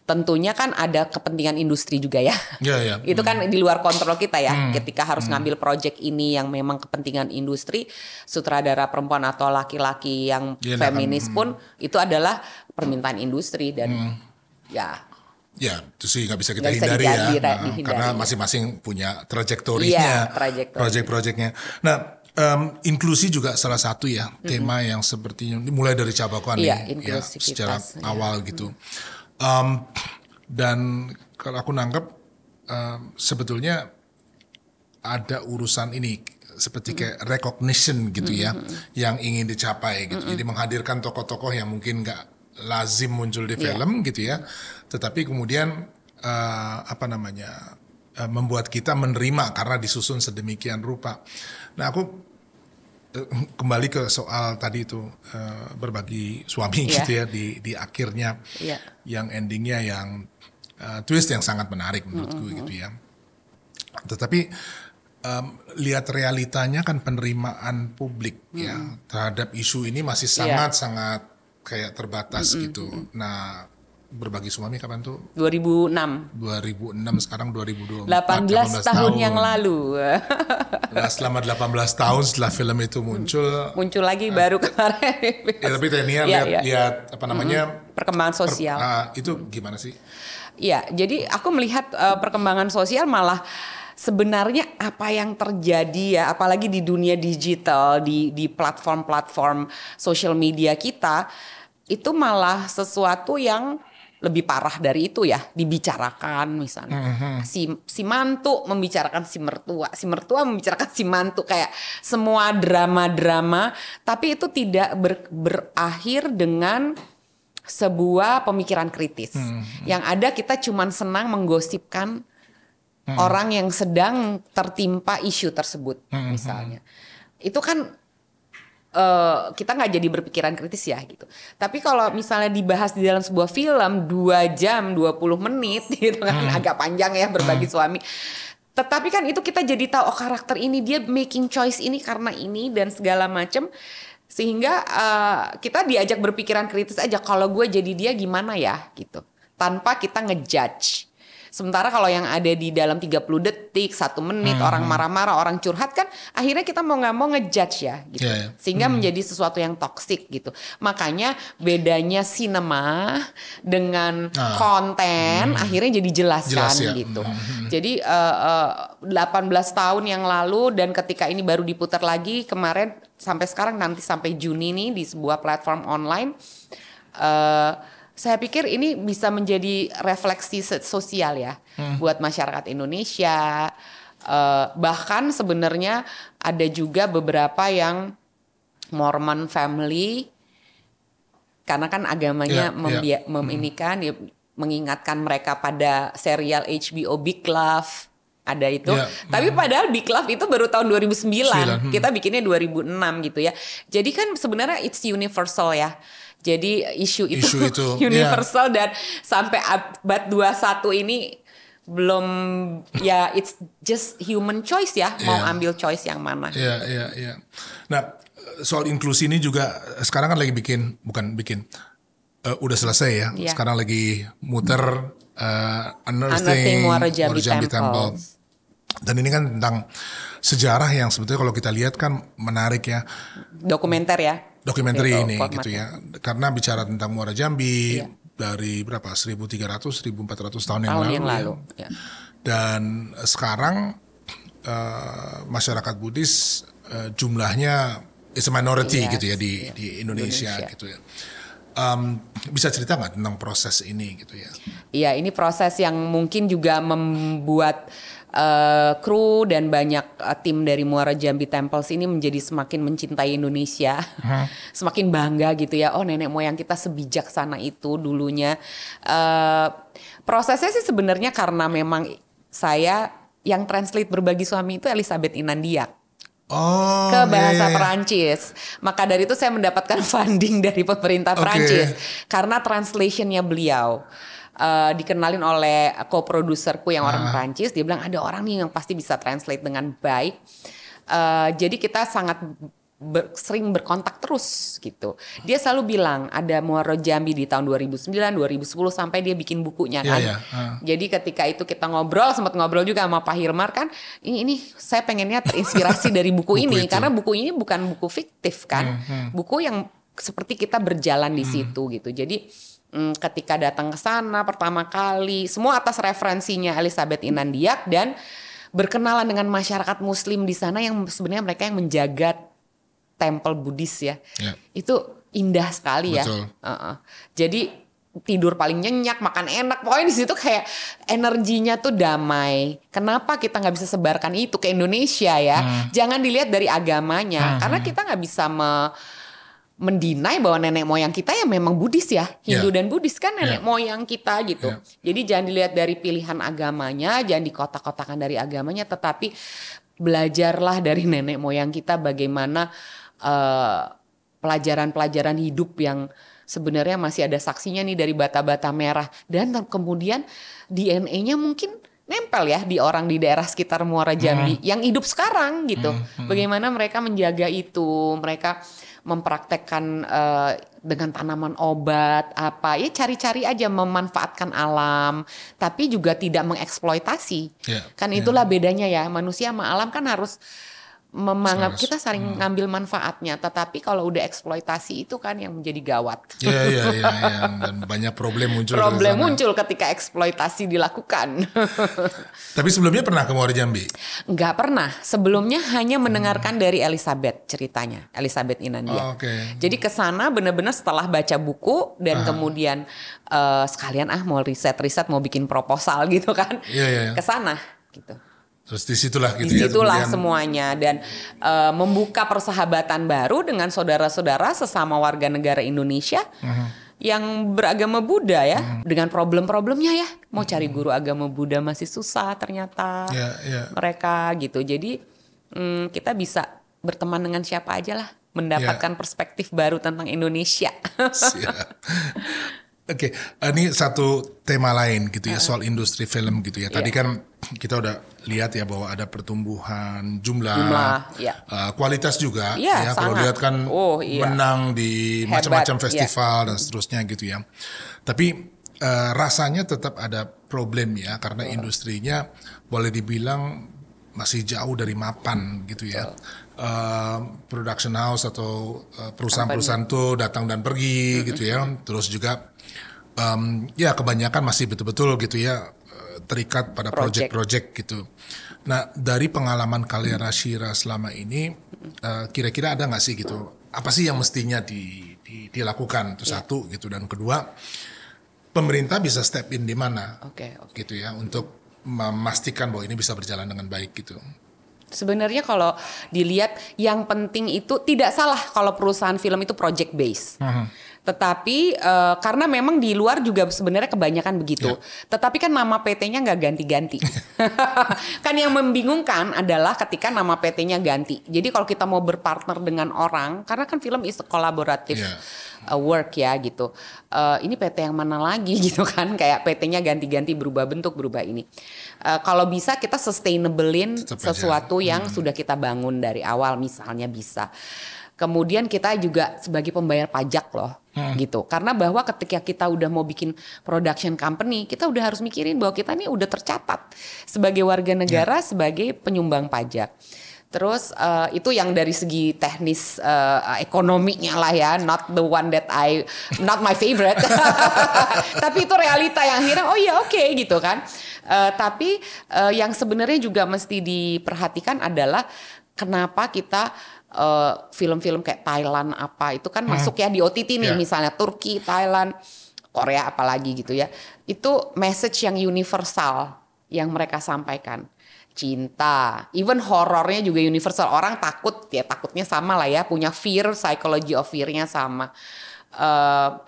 tentunya kan ada kepentingan industri juga ya. ya, ya. itu kan mm. di luar kontrol kita ya. Mm. Ketika harus mm. ngambil project ini yang memang kepentingan industri, sutradara perempuan atau laki-laki yang iya, nah, feminis kan. pun itu adalah permintaan industri dan hmm. ya
Ya, itu sih nggak bisa kita gak hindari bisa ya, dihindari, nah, karena ya. masing-masing punya trajektorinya, iya, trajektori. proyek-proyeknya. Nah, um, inklusi juga salah satu ya mm-hmm. tema yang sepertinya mulai dari cabakan iya, ya, ya secara ya. awal gitu. Um, dan kalau aku nangkep, um, sebetulnya ada urusan ini seperti kayak recognition gitu mm-hmm. ya, yang ingin dicapai gitu. Mm-hmm. Jadi menghadirkan tokoh-tokoh yang mungkin nggak lazim muncul di iya. film yeah. gitu ya. Tetapi kemudian uh, apa namanya uh, membuat kita menerima karena disusun sedemikian rupa. Nah aku uh, kembali ke soal tadi itu uh, berbagi suami yeah. gitu ya di di akhirnya yeah. yang endingnya yang uh, twist yang sangat menarik menurutku mm -hmm. gitu ya. Tetapi um, lihat realitanya kan penerimaan publik -hmm. ya terhadap isu ini masih iya. sangat sangat kayak terbatas mm -hmm. gitu. Nah, berbagi suami kapan tuh? 2006. 2006 sekarang 2024. 18, 18 tahun, tahun yang lalu. nah, selama 18 tahun setelah film itu muncul.
Muncul lagi uh, baru kemarin.
ya tapi Tania ya, lihat, ya. lihat ya, apa namanya? Mm
-hmm. Perkembangan sosial. Per, uh, ah, itu gimana sih? Ya, jadi aku melihat uh, perkembangan sosial malah sebenarnya apa yang terjadi ya apalagi di dunia digital di di platform-platform social media kita itu malah sesuatu yang lebih parah dari itu ya dibicarakan misalnya mm-hmm. si si mantu membicarakan si mertua si mertua membicarakan si mantu kayak semua drama-drama tapi itu tidak ber, berakhir dengan sebuah pemikiran kritis -hmm. yang ada kita cuman senang menggosipkan -hmm. orang yang sedang tertimpa isu tersebut -hmm. misalnya itu kan uh, kita nggak jadi berpikiran kritis ya gitu. Tapi kalau misalnya dibahas di dalam sebuah film dua jam dua puluh menit gitu kan hmm. agak panjang ya berbagi hmm. suami. Tetapi kan itu kita jadi tahu oh karakter ini dia making choice ini karena ini dan segala macem sehingga uh, kita diajak berpikiran kritis aja kalau gue jadi dia gimana ya gitu tanpa kita ngejudge Sementara kalau yang ada di dalam 30 detik, satu menit hmm. orang hmm. marah-marah, orang curhat kan akhirnya kita mau nggak mau ngejudge ya gitu. Yeah, yeah. Sehingga hmm. menjadi sesuatu yang toksik gitu. Makanya bedanya sinema dengan ah. konten hmm. akhirnya jadi jelas, kan, jelas, ya. gitu. Hmm. hmm, hmm. Jadi uh, uh, 18 tahun yang lalu dan ketika ini baru diputar lagi kemarin sampai sekarang nanti sampai Juni nih di sebuah platform online uh, saya pikir ini bisa menjadi refleksi sosial ya hmm. buat masyarakat Indonesia. Uh, bahkan sebenarnya ada juga beberapa yang Mormon family karena kan agamanya yeah, yeah. Ya. Hmm. meminikan hmm. ya, mengingatkan mereka pada serial HBO Big Love ada itu. Yeah. Tapi hmm. padahal Big Love itu baru tahun 2009. hmm. Kita bikinnya 2006 gitu ya. Jadi kan sebenarnya it's universal ya. Jadi isu itu, isu itu iya. universal yeah. dan sampai abad 21 ini belum ya it's just human choice ya yeah. mau iya. ambil choice yang mana. Iya yeah, iya yeah, iya. Yeah.
Nah, soal inklusi ini juga sekarang kan lagi bikin bukan bikin uh, udah selesai ya. Yeah. Sekarang lagi muter uh, eh, unearthing, unearthing Muara Jambi, Jambi Temple. Temple. Dan ini kan tentang sejarah yang sebetulnya kalau kita lihat kan menarik ya.
Dokumenter ya
dokumenter iya, ini formatnya. gitu ya. ya. Karena bicara tentang Muara Jambi ya. dari berapa 1300 1400 tahun, tahun yang lalu. Yang lalu. Ya. ya. Dan sekarang uh, masyarakat Buddhis uh, jumlahnya is a minority yes, iya, gitu ya di ya. di Indonesia, Indonesia gitu ya. Um, bisa cerita nggak tentang proses ini gitu ya?
Iya, ini proses yang mungkin juga membuat uh, kru dan banyak uh, tim dari Muara Jambi Temples ini menjadi semakin mencintai Indonesia, hmm. semakin bangga gitu ya. Oh nenek moyang kita sebijaksana itu dulunya. Uh, prosesnya sih sebenarnya karena memang saya yang translate berbagi suami itu Elizabeth Inandia Oh, ke bahasa yeah. Iya. Perancis. Maka dari itu saya mendapatkan funding dari pemerintah okay. Perancis karena translationnya beliau uh, dikenalin oleh co producerku yang orang ah. Perancis dia bilang ada orang nih yang pasti bisa translate dengan baik uh, jadi kita sangat ber, sering berkontak terus gitu. Dia selalu bilang ada Muaro Jambi di tahun 2009, 2010 sampai dia bikin bukunya iya, kan. Yeah, iya, yeah. Uh. Jadi ketika itu kita ngobrol, sempat ngobrol juga sama Pak Hilmar kan, ini, ini saya pengennya terinspirasi dari buku, buku ini itu. karena buku ini bukan buku fiktif kan, mm -hmm. buku yang seperti kita berjalan di mm. situ gitu. Jadi hmm, ketika datang ke sana pertama kali semua atas referensinya Elizabeth Inandiak dan berkenalan dengan masyarakat muslim di sana yang sebenarnya mereka yang menjaga tempel Buddhis ya. ya. Itu indah sekali ya. Betul. ya. Uh -uh. Jadi tidur paling nyenyak, makan enak. Pokoknya di situ kayak energinya tuh damai. Kenapa kita nggak bisa sebarkan itu ke Indonesia ya? Hmm. Jangan dilihat dari agamanya, hmm. karena kita nggak bisa me mendinai bahwa nenek moyang kita ya memang Buddhis ya Hindu yeah. dan Buddhis kan nenek yeah. moyang kita gitu yeah. jadi jangan dilihat dari pilihan agamanya jangan dikotak-kotakan dari agamanya tetapi belajarlah dari nenek moyang kita bagaimana pelajaran eh, pelajaran-pelajaran hidup yang sebenarnya masih ada saksinya nih dari bata-bata merah dan kemudian DNA-nya mungkin nempel ya di orang di daerah sekitar Muara Jambi hmm. yang hidup sekarang gitu. Hmm. Hmm. Bagaimana mereka menjaga itu, mereka mempraktekkan uh, dengan tanaman obat apa ya cari-cari aja memanfaatkan alam tapi juga tidak mengeksploitasi yeah. kan ya. itulah yeah. bedanya ya manusia sama alam kan harus memanggap kita saling hmm. ngambil manfaatnya tetapi kalau udah eksploitasi itu kan yang menjadi gawat.
Iya iya iya, iya dan banyak problem muncul. Problem muncul
ketika eksploitasi dilakukan.
Tapi sebelumnya pernah ke Muara Jambi?
Enggak pernah. Sebelumnya hanya hmm. mendengarkan hmm. dari Elizabeth ceritanya, Elizabeth Inandia. Oh, okay. Jadi ke sana benar-benar setelah baca buku dan Aha. kemudian uh, sekalian ah mau riset-riset mau bikin proposal gitu kan. Iya iya. Ya. Ke gitu.
Terus disitulah gitu ya disitulah ya. Kemudian. semuanya
dan e, membuka persahabatan baru dengan saudara-saudara sesama warga negara Indonesia uh mhm. -huh. yang beragama Buddha ya, uh mhm. -huh. dengan problem-problemnya ya. Mau uh -huh. cari mhm. guru agama Buddha masih susah ternyata yeah, yeah. mereka gitu. Jadi mm, kita bisa berteman dengan siapa aja lah, mendapatkan yeah. perspektif baru tentang Indonesia.
Oke, okay. Eh, ini satu tema lain gitu ya uh, soal industri film gitu ya. Tadi yeah. kan kita udah lihat ya bahwa ada pertumbuhan jumlah, jumlah yeah. Iya. kualitas juga yeah, ya. Sangat. Kalau lihat kan oh, yeah. menang di macam-macam iya. festival yeah. dan seterusnya gitu ya. Tapi uh, rasanya tetap ada problem ya karena oh. industrinya boleh dibilang masih jauh dari mapan gitu ya. Oh. Uh, production house atau eh, perusahaan-perusahaan tuh datang dan pergi mm -hmm. gitu ya. Terus juga um, ya kebanyakan masih betul-betul gitu ya eh, terikat pada project-project gitu. Nah dari pengalaman kalian Rashira selama ini kira-kira uh, kira ada nggak sih gitu? Apa sih yang mestinya di, di, dilakukan itu yeah. satu gitu dan kedua pemerintah bisa step in di mana? Oke okay, okay. gitu ya untuk memastikan bahwa ini bisa berjalan dengan baik gitu
sebenarnya kalau dilihat yang penting itu tidak salah kalau perusahaan film itu project based. Uh -huh tetapi uh, karena memang di luar juga sebenarnya kebanyakan begitu. Yeah. Tetapi kan nama PT-nya nggak ganti-ganti. kan yang membingungkan adalah ketika nama PT-nya ganti. Jadi kalau kita mau berpartner dengan orang, karena kan film is kolaboratif yeah. Ya. work ya gitu. Uh, ini PT yang mana lagi gitu kan? Kayak PT-nya ganti-ganti berubah bentuk berubah ini. Uh, kalau bisa kita sustainablein sesuatu aja. yang hmm. sudah kita bangun dari awal misalnya bisa. Kemudian kita juga sebagai pembayar pajak loh Hmm. gitu karena bahwa ketika kita udah mau bikin production company kita udah harus mikirin bahwa kita ini udah tercatat sebagai warga negara yeah. sebagai penyumbang pajak Terus uh, itu yang dari segi teknis uh, ekonominya lah ya, not the one that I, not my favorite. tapi itu realita yang akhirnya oh iya oke okay, gitu kan. Uh, tapi uh, yang sebenarnya juga mesti diperhatikan adalah kenapa kita Eh, film-film uh, kayak Thailand apa itu kan hmm. masuk ya di OTT nih yeah. misalnya Turki, Thailand, Korea apalagi gitu ya. Itu message yang universal yang mereka sampaikan. Cinta, even horornya juga universal. Orang takut ya takutnya sama lah ya, punya fear, psychology of fearnya sama. Uh,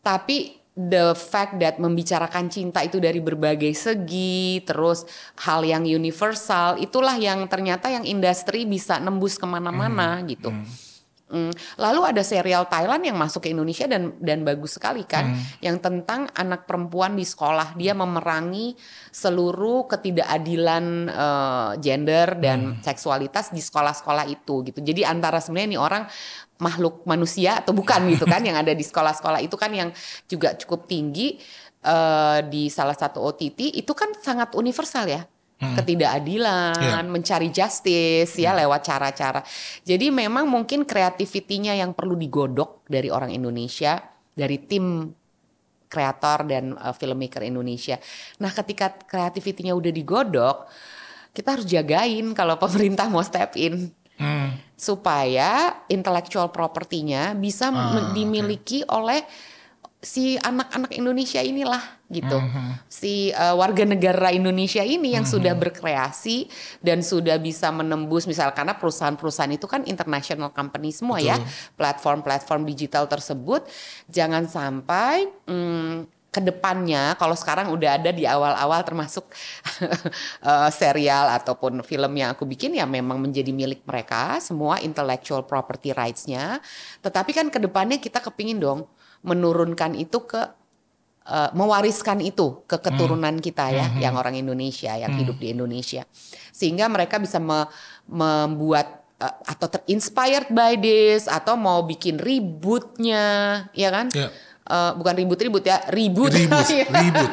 tapi the fact that membicarakan cinta itu dari berbagai segi, terus hal yang universal, itulah yang ternyata yang industri bisa nembus kemana-mana hmm. gitu. Hmm. Hmm. Lalu ada serial Thailand yang masuk ke Indonesia dan dan bagus sekali kan, hmm. yang tentang anak perempuan di sekolah dia hmm. memerangi seluruh ketidakadilan uh, gender dan hmm. seksualitas di sekolah-sekolah itu gitu. Jadi antara sebenarnya nih orang makhluk manusia atau bukan gitu kan yang ada di sekolah-sekolah itu kan yang juga cukup tinggi uh, di salah satu OTT itu kan sangat universal ya hmm. ketidakadilan yeah. mencari justice ya hmm. lewat cara-cara jadi memang mungkin kreativitinya yang perlu digodok dari orang Indonesia dari tim kreator dan uh, filmmaker Indonesia nah ketika kreativitinya udah digodok kita harus jagain kalau pemerintah mau step in supaya intellectual propertinya bisa ah, dimiliki okay. oleh si anak-anak Indonesia inilah gitu. uh mhm. -huh. Si uh, warga negara Indonesia ini yang uh mhm. -huh. sudah berkreasi dan sudah bisa menembus misal karena perusahaan-perusahaan itu kan international company semua ya, Betul. ya. Platform-platform digital tersebut jangan sampai hmm, kedepannya kalau sekarang udah ada di awal-awal termasuk eh, serial ataupun film yang aku bikin ya memang menjadi milik mereka semua intellectual property rights-nya tetapi kan kedepannya kita kepingin dong menurunkan itu ke uh, mewariskan itu ke keturunan hmm. kita ya hmm, hmm. yang orang Indonesia yang hmm. hidup di Indonesia sehingga mereka bisa me membuat uh, atau terinspired by this atau mau bikin ributnya ya kan yeah uh, bukan ribut-ribut ya ribut ribut, ya. ribut.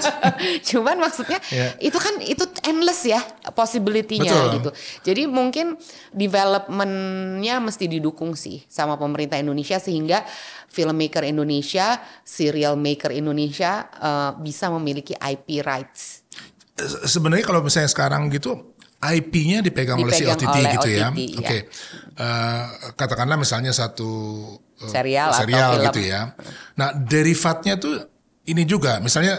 cuman maksudnya yeah. itu kan itu endless ya possibility-nya gitu jadi mungkin developmentnya mesti didukung sih sama pemerintah Indonesia sehingga filmmaker Indonesia serial maker Indonesia uh, bisa memiliki IP rights
eh, sebenarnya kalau misalnya sekarang gitu IP-nya dipegang, dipegang oleh si OTT oleh gitu OTT, ya, ya. oke okay. uh, katakanlah misalnya satu serial, eh, serial atau film. gitu ya. Nah derivatnya tuh ini juga misalnya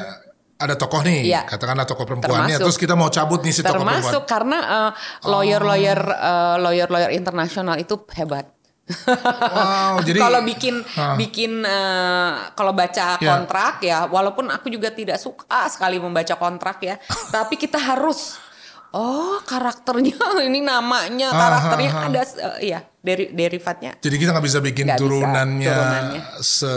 ada tokoh nih, ya. katakanlah tokoh perempuan termasuk, terus kita mau cabut nih si tokoh perempuan. Termasuk
karena uh, lawyer-lawyer oh. uh, lawyer-lawyer internasional itu hebat. Wow, jadi kalau bikin uh, bikin uh, kalau baca yeah. kontrak ya, walaupun aku juga tidak suka sekali membaca kontrak ya, tapi kita harus Oh, karakternya ini namanya ah, karakternya ah, ah. ada ada uh, eh, ya deri derivatnya. Jadi kita nggak
bisa bikin gak turunannya, turunannya se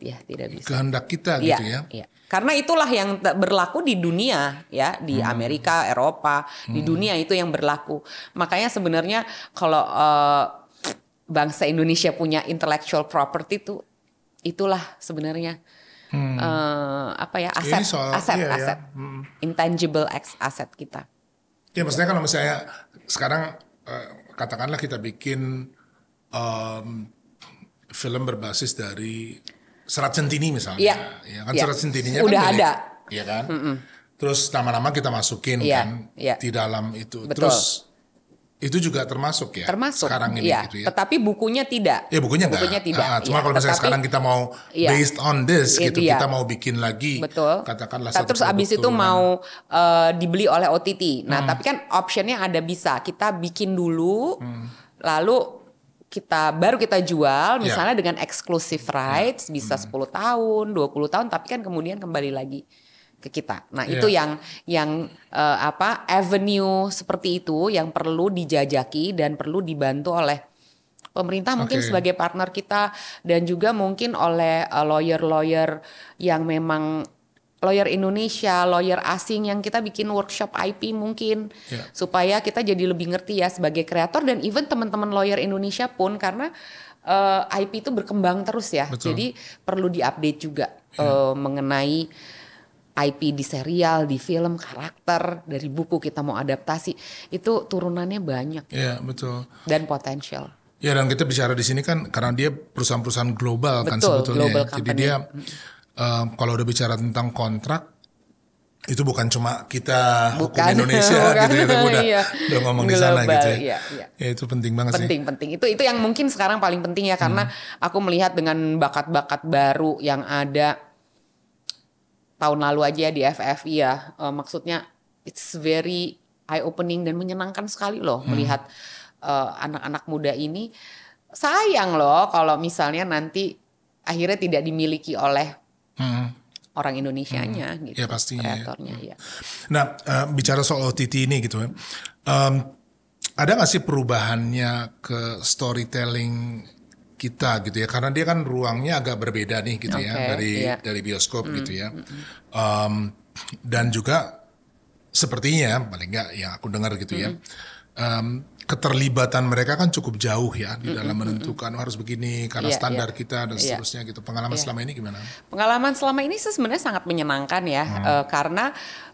ya, tidak bisa. kehendak kita ya, gitu ya. ya.
Karena itulah yang berlaku di dunia ya di hmm. Amerika, Eropa, hmm. di dunia itu yang berlaku. Makanya sebenarnya kalau uh, bangsa Indonesia punya intellectual property itu itulah sebenarnya hmm. uh, apa ya aset soal, aset iya, iya. aset ya. hmm. intangible aset kita.
Ya maksudnya kalau misalnya sekarang eh, katakanlah kita bikin um, film berbasis dari Serat Centini misalnya. Ya, ya kan ya. Serat Centininya Udah kan ada. Iya kan? Mm -mm. Terus nama-nama kita masukin ya, kan ya. di dalam itu. Betul. Terus itu juga termasuk ya termasuk sekarang ini ya, gitu ya
tetapi bukunya tidak ya bukunya bukunya tidak ah, cuma ya, kalau misalnya tetapi, sekarang kita mau ya, based on this iya, gitu ya. kita mau
bikin lagi betul katakanlah satu terus abis itu mau
uh, dibeli oleh OTT nah hmm. tapi kan optionnya ada bisa kita bikin dulu hmm. lalu kita baru kita jual iya. misalnya yeah. dengan exclusive rights yeah. bisa hmm. 10 tahun, 20 tahun tapi kan kemudian kembali lagi ke kita. Nah, yeah. itu yang yang uh, apa avenue seperti itu yang perlu dijajaki dan perlu dibantu oleh pemerintah mungkin sebagai partner kita dan juga mungkin oleh eh, lawyer-lawyer uh, yang memang lawyer Indonesia, lawyer asing yang kita bikin workshop IP mungkin yeah. supaya kita jadi lebih ngerti ya sebagai kreator dan even teman-teman lawyer Indonesia pun karena uh, eh, IP itu berkembang terus ya. Betul. Jadi perlu diupdate juga yeah. Iya. uh, mengenai IP di serial, di film, karakter, dari buku kita mau adaptasi, itu turunannya banyak.
Iya, betul.
Dan potensial.
Ya, dan kita bicara di sini kan karena dia perusahaan-perusahaan global kan betul, kan sebetulnya. Ya. Global company. Jadi dia um, kalau udah bicara tentang kontrak itu bukan cuma kita bukan, hukum Indonesia bukan, gitu ya, udah, iya. udah ngomong di sana gitu ya. Iya, iya. Ya itu penting
banget penting, sih. Penting, penting. Itu itu yang mungkin sekarang paling penting ya karena hmm. aku melihat dengan bakat-bakat baru yang ada tahun lalu aja ya di FFI ya uh, eh, maksudnya it's very eye opening dan menyenangkan sekali loh hmm. melihat eh, anak-anak uh, muda ini sayang loh kalau misalnya nanti akhirnya tidak dimiliki oleh hmm orang Indonesianya hmm, gitu. Ya pastinya. Ya. Kreatornya, ya. ya.
Nah uh, bicara soal OTT ini gitu um, ada nggak sih perubahannya ke storytelling kita gitu ya karena dia kan ruangnya agak berbeda nih gitu okay, ya dari iya. dari bioskop mm, gitu ya mm, Um, dan juga sepertinya paling nggak yang aku dengar gitu mm. ya um, keterlibatan mereka kan cukup jauh ya di mm, dalam hmm, menentukan oh, harus begini karena iya, iya. standar iya, kita dan iya. seterusnya iya, gitu pengalaman iya. selama ini gimana
pengalaman selama ini sebenarnya sangat menyenangkan ya hmm. uh, karena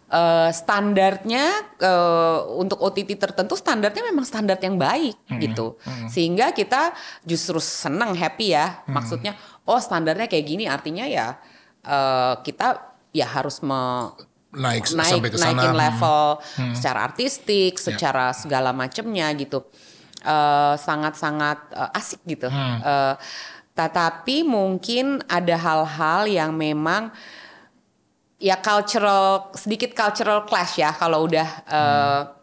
Eh, standarnya uh, untuk OTT tertentu standarnya memang standar yang baik hmm. gitu hmm. sehingga kita justru senang happy ya hmm. maksudnya oh standarnya kayak gini artinya ya uh, kita ya harus me
naik, naik sampai ke naikin level
hmm. secara artistik, ya. secara yeah. segala macemnya gitu. sangat-sangat uh, uh, asik gitu. Hmm. Uh, tetapi mungkin ada hal-hal yang memang ya cultural sedikit cultural clash ya kalau udah hmm. uh,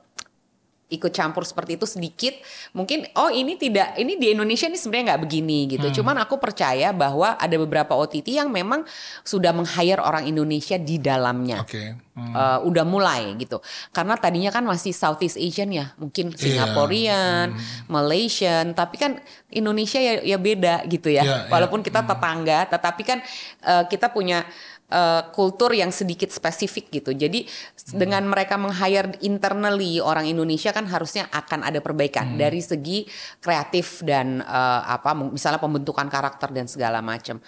ikut campur seperti itu sedikit mungkin oh ini tidak ini di Indonesia ini sebenarnya nggak begini gitu hmm. cuman aku percaya bahwa ada beberapa OTT yang memang sudah meng hire orang Indonesia di dalamnya okay. hmm. uh, udah mulai gitu karena tadinya kan masih Southeast Asian ya mungkin iya, Singaporean yeah. hmm. Malaysian tapi kan Indonesia ya ya beda gitu ya yeah, iya. walaupun kita hmm. tetangga tetapi kan uh, kita punya Eh, kultur yang sedikit spesifik gitu. Jadi hmm. dengan mereka meng-hire internally orang Indonesia kan harusnya akan ada perbaikan hmm. dari segi kreatif dan uh, apa misalnya pembentukan karakter dan segala macam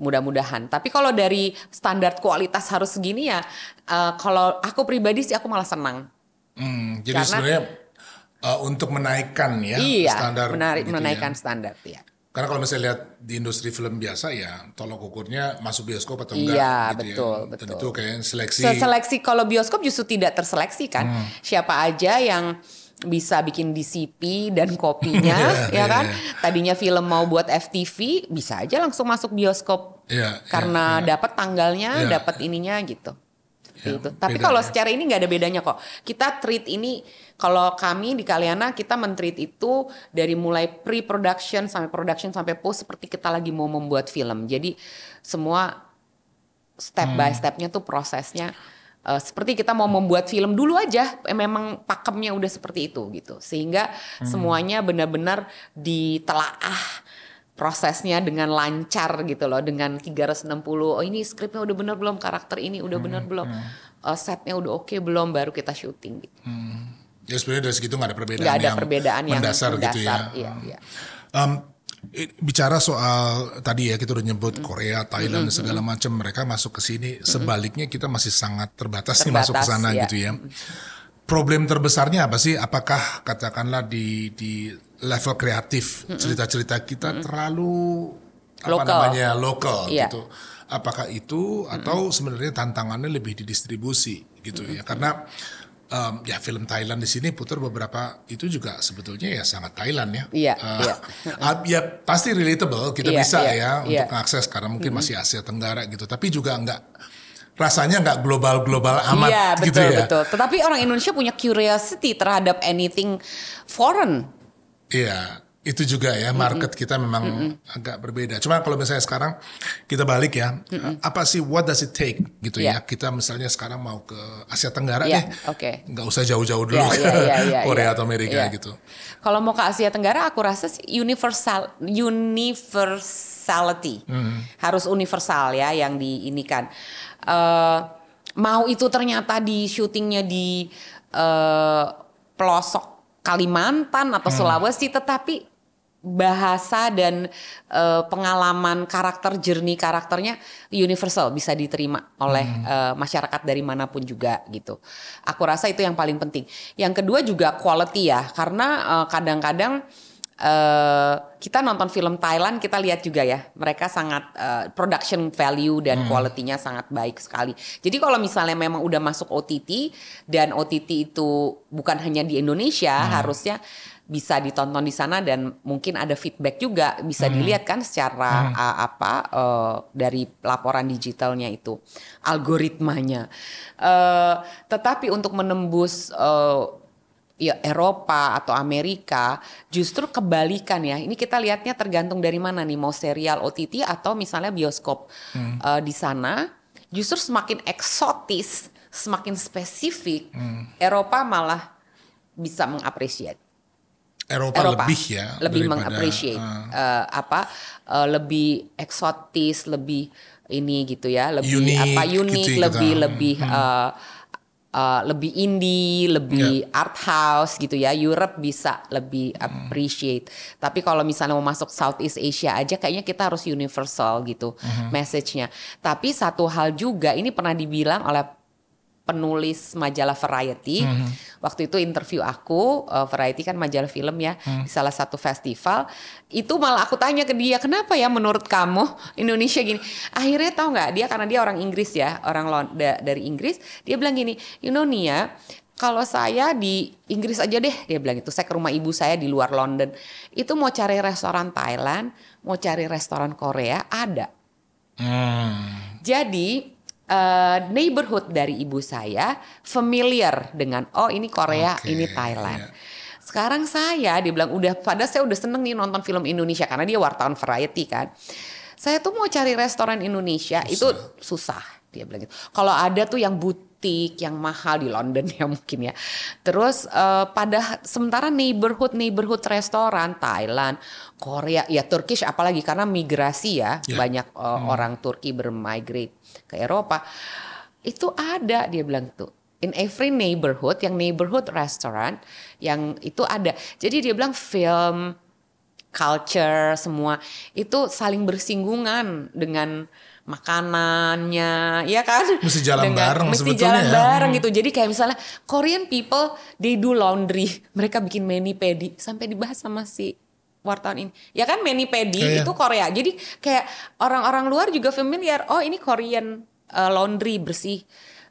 mudah-mudahan. Tapi kalau dari standar kualitas harus segini ya, uh, kalau aku pribadi sih aku malah senang.
Hmm, jadi Karena, sebenarnya uh, untuk menaikkan ya iya, standar. Menarik, gitu ya. menaikkan ya.
standar ya.
Karena kalau misalnya lihat di industri film biasa ya tolok ukurnya masuk bioskop atau enggak. Iya gitu betul ya. betul. Dan itu kayak seleksi.
Seleksi kalau bioskop justru tidak terseleksi kan. Hmm. Siapa aja yang bisa bikin DCP dan kopinya yeah, ya iya, kan. Iya. Tadinya film mau buat FTV bisa aja langsung masuk bioskop. Yeah, iya, karena yeah, dapat tanggalnya, yeah. dapat ininya gitu. Yeah, itu. Tapi kalau ya. secara ini nggak ada bedanya kok. Kita treat ini kalau kami di Kaliana kita mentreat itu dari mulai pre-production sampai production sampai post seperti kita lagi mau membuat film. Jadi semua step hmm. by stepnya tuh prosesnya uh, seperti kita mau membuat film dulu aja eh, memang pakemnya udah seperti itu gitu sehingga hmm. semuanya benar-benar ditelaah prosesnya dengan lancar gitu loh dengan 360 oh ini skripnya udah bener belum karakter ini udah hmm. belum hmm. uh, setnya udah oke okay belum baru kita syuting gitu.
Hmm. Ya sebenarnya dari segitu nggak ada perbedaan gak ada yang perbedaan yang mendasar, yang mendasar gitu ya. Iya, iya. Um, bicara soal tadi ya kita udah nyebut Korea, mm-hmm. Thailand mm -hmm. segala macam mereka masuk ke sini. Mm-hmm. Sebaliknya kita masih sangat terbatas, terbatas nih masuk ke sana ya. gitu ya. Mm-hmm. Problem terbesarnya apa sih? Apakah katakanlah di di level kreatif cerita-cerita kita mm -hmm. terlalu apa local. namanya lokal yeah. gitu? Apakah itu atau mm -hmm. sebenarnya tantangannya lebih di distribusi gitu mm -hmm. ya? Karena um, ya film Thailand di sini putar beberapa itu juga sebetulnya ya sangat Thailand ya. Iya. Uh, iya. ya pasti relatable kita yeah, bisa yeah, ya yeah. untuk akses karena mungkin masih Asia Tenggara gitu. Tapi juga nggak rasanya nggak global global amat iya, gitu betul, gitu ya.
Betul. Tetapi orang Indonesia punya curiosity terhadap anything foreign.
Iya itu juga ya market mm -hmm. kita memang mm -hmm. agak berbeda. Cuma kalau misalnya sekarang kita balik ya, mm -hmm. apa sih what does it take gitu ya? yeah. ya? Kita misalnya sekarang mau ke Asia Tenggara yeah. deh, okay. nggak usah jauh-jauh dulu yeah, yeah, yeah, yeah, Korea yeah. atau Amerika yeah. gitu.
Kalau mau ke Asia Tenggara, aku rasa sih universal universality mm -hmm. harus universal ya yang di ini kan. Uh, eh, mau itu ternyata di syutingnya di uh, pelosok Kalimantan atau hmm. Sulawesi, tetapi bahasa dan uh, pengalaman karakter jernih karakternya universal bisa diterima oleh hmm. uh, masyarakat dari manapun juga gitu. Aku rasa itu yang paling penting. Yang kedua juga quality ya karena eh, kadang-kadang uh, Uh, kita nonton film Thailand kita lihat juga ya mereka sangat uh, production value dan hmm. quality-nya sangat baik sekali. Jadi kalau misalnya memang udah masuk OTT dan OTT itu bukan hanya di Indonesia hmm. harusnya bisa ditonton di sana dan mungkin ada feedback juga bisa hmm. dilihat kan secara hmm. uh, apa uh, dari laporan digitalnya itu algoritmanya. Uh, tetapi untuk menembus uh, ya Eropa atau Amerika justru kebalikan ya. Ini kita lihatnya tergantung dari mana nih mau serial OTT atau misalnya bioskop hmm. uh, di sana justru semakin eksotis, semakin spesifik hmm. Eropa malah bisa mengapresiasi
Eropa, Eropa lebih ya lebih mengapresiasi uh, ah. uh,
eh, apa uh, lebih eksotis lebih ini gitu ya lebih unik, apa gitu ya, unik gitu, lebih gitu. lebih hmm. uh, Uh, lebih indie, lebih yeah. art house gitu ya. Europe bisa lebih appreciate. Tapi kalau misalnya mau masuk Southeast Asia aja kayaknya kita harus universal gitu -hmm. message-nya. Tapi satu hal juga ini pernah dibilang oleh penulis majalah Variety. Mm -hmm. Waktu itu interview aku, uh, Variety kan majalah film ya, mm. di salah satu festival. Itu malah aku tanya ke dia, kenapa ya menurut kamu Indonesia gini? Akhirnya tahu nggak dia karena dia orang Inggris ya, orang Londa, dari Inggris. Dia bilang gini, you know Nia, kalau saya di Inggris aja deh, dia bilang itu saya ke rumah ibu saya di luar London. Itu mau cari restoran Thailand, mau cari restoran Korea ada. Mm. Jadi Eh, neighborhood dari ibu saya familiar dengan oh ini Korea, okay, ini Thailand. Yeah. Sekarang saya dibilang udah pada saya udah seneng nih nonton film Indonesia karena dia wartawan variety kan. Saya tuh mau cari restoran Indonesia susah. itu susah dia bilang gitu. Kalau ada tuh yang but butik yang mahal di London ya mungkin ya. Terus uh, pada sementara neighborhood neighborhood restoran Thailand, Korea, ya Turkish apalagi karena migrasi ya, yeah. banyak uh, hmm. orang Turki bermigrate ke Eropa. Itu ada dia bilang tuh in every neighborhood yang neighborhood restaurant yang itu ada jadi dia bilang film culture semua itu saling bersinggungan dengan makanannya, ya kan? Mesti jalan Dengan, bareng mesti sebetulnya. jalan ya. bareng hmm. gitu. Jadi kayak misalnya Korean people they do laundry, mereka bikin mani pedi sampai dibahas sama si wartawan ini. Ya kan mani pedi iya, iya. itu Korea. Jadi kayak orang-orang luar juga familiar, oh ini Korean eh, laundry bersih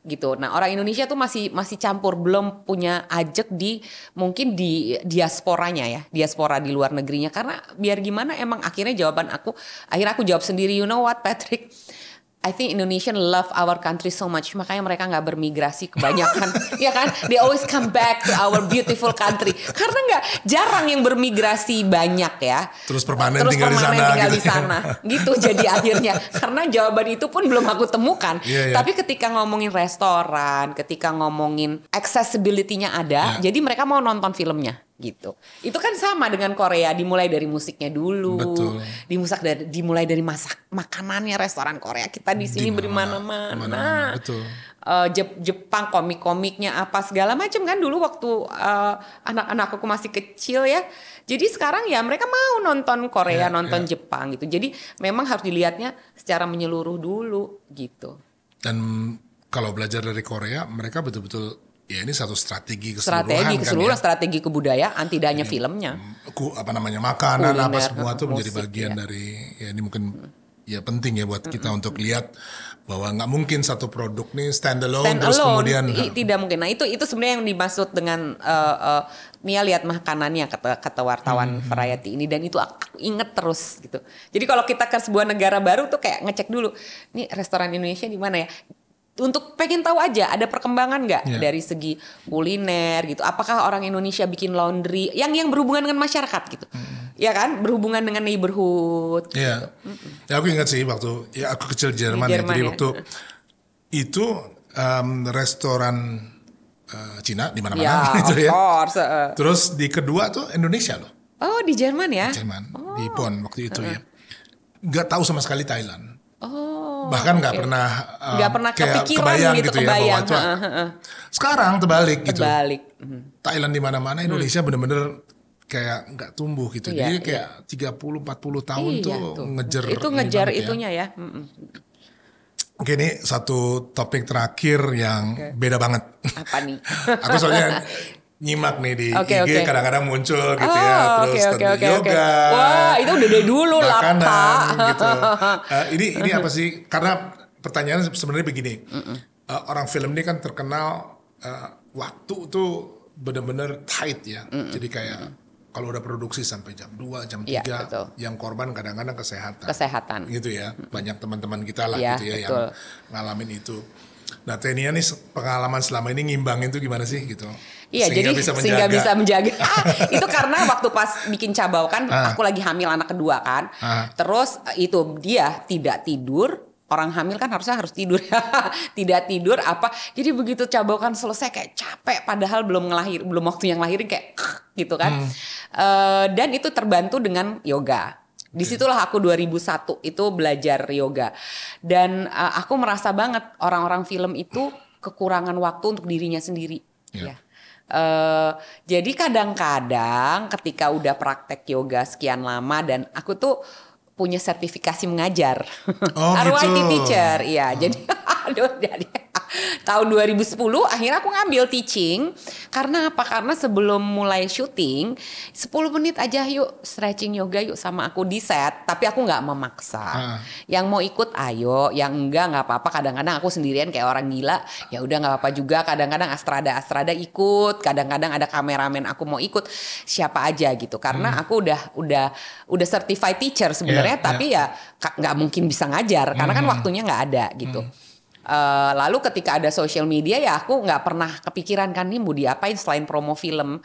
gitu. Nah, orang Indonesia tuh masih masih campur, belum punya ajek di mungkin di diasporanya ya, diaspora di luar negerinya karena biar gimana emang akhirnya jawaban aku akhirnya aku jawab sendiri, you know what Patrick? I think Indonesian love our country so much makanya mereka nggak bermigrasi kebanyakan ya kan they always come back to our beautiful country karena nggak jarang yang bermigrasi banyak ya
terus permanen terus tinggal permanen di sana tinggal gitu. di sana
gitu jadi akhirnya karena jawaban itu pun belum aku temukan yeah, yeah. tapi ketika ngomongin restoran ketika ngomongin accessibility-nya ada yeah. jadi mereka mau nonton filmnya gitu. Itu kan sama dengan Korea, dimulai dari musiknya dulu, dimusak dari dimulai dari masak makanannya restoran Korea kita di sini beri mana mana Uh, Jepang komik-komiknya apa segala macam kan dulu waktu uh, eh, anak-anak aku masih kecil ya. Jadi sekarang ya mereka mau nonton Korea, yeah, nonton yeah. Jepang gitu. Jadi memang harus dilihatnya secara menyeluruh dulu gitu.
Dan kalau belajar dari Korea, mereka betul-betul Ya ini satu strategi keseluruhan strategi keseluruhan, kan, ya?
strategi kebudayaan tidak hanya filmnya. Mm,
ku, apa namanya makanan Kuliner, apa semua itu menjadi bagian ya. dari ya ini mungkin ya penting ya buat kita mm -mm. untuk lihat bahwa nggak mungkin satu produk nih stand alone stand terus kemudian i,
tidak mungkin. Nah itu itu sebenarnya yang dimaksud dengan uh, uh, Mia lihat makanannya kata kata wartawan mm hmm. variety ini dan itu aku inget terus gitu. Jadi kalau kita ke sebuah negara baru tuh kayak ngecek dulu, nih restoran Indonesia di mana ya? untuk pengen tahu aja ada perkembangan nggak yeah. dari segi kuliner gitu. Apakah orang Indonesia bikin laundry yang yang berhubungan dengan masyarakat gitu. Mm. Ya kan berhubungan dengan neighborhood. Gitu. Iya. Gitu. Mm hmm
Ya aku ingat sih waktu ya aku kecil Jerman, di Jerman ya. Jadi ya. waktu itu um, restoran uh, Cina di mana-mana yeah, gitu ya. Course. Terus di kedua tuh Indonesia loh.
Oh, di Jerman ya? Di Jerman.
Oh. Di Pon waktu itu uh -huh. ya. Nggak tahu sama sekali Thailand.
Oh bahkan nggak okay. pernah eh, nggak um, pernah kayak kepikiran kebayang gitu, gitu ya, ya bahwa cuman, sekarang terbalik gitu terbalik hmm. Thailand di mana-mana Indonesia hmm.
bener-bener kayak nggak tumbuh gitu iya, jadi iya. kayak puluh empat puluh tahun iya, tuh, tuh ngejar itu ngejar ya. itunya ya, ya. Oke ini satu topik terakhir yang okay. beda banget.
Apa nih? aku soalnya
nyimak nih di okay, IG kadang-kadang okay. muncul gitu oh, ya ah, terus okay, tentang okay, yoga okay. wah itu udah dari dulu lah pak gitu uh, ini ini apa sih karena pertanyaan sebenarnya begini Uh, orang film ini kan terkenal uh, waktu tuh benar-benar tight ya mm -mm. jadi kayak kalau udah produksi sampai jam 2, jam 3, ya, yang korban kadang-kadang kesehatan. Kesehatan. Gitu ya. Banyak teman-teman kita lah ya, gitu ya betul. yang ngalamin itu. Nah TNI ini pengalaman selama ini ngimbangin itu gimana sih gitu? Iya sehingga jadi bisa sehingga bisa
menjaga. Ah, itu karena waktu pas bikin cabau kan ah. aku lagi hamil anak kedua kan. Ah. Terus eh, itu dia tidak tidur, orang hamil kan harusnya harus tidur ya. tidak tidur apa jadi begitu cabau kan selesai kayak capek padahal belum ngelahir belum waktu yang lahirin kayak gitu kan hmm. e, dan itu terbantu dengan yoga Disitulah aku 2001 itu belajar yoga dan uh, aku merasa banget orang-orang film itu kekurangan waktu untuk dirinya sendiri. Yeah. Ya. Uh, jadi kadang-kadang ketika udah praktek yoga sekian lama dan aku tuh punya sertifikasi mengajar. Oh, RYT gitu. teacher, iya. Hmm. Jadi aduh jadi tahun 2010 akhirnya aku ngambil teaching karena apa karena sebelum mulai syuting 10 menit aja yuk stretching yoga yuk sama aku di set tapi aku nggak memaksa uh. yang mau ikut ayo yang enggak nggak apa-apa kadang-kadang aku sendirian kayak orang gila ya udah nggak apa-apa juga kadang-kadang astrada astrada ikut kadang-kadang ada kameramen aku mau ikut siapa aja gitu karena hmm. aku udah udah udah certified teacher sebenarnya yeah, tapi yeah. ya nggak mungkin bisa ngajar karena kan hmm. kan waktunya nggak ada gitu hmm. Uh, lalu ketika ada social media ya aku nggak pernah kepikiran kan nih mau diapain selain promo film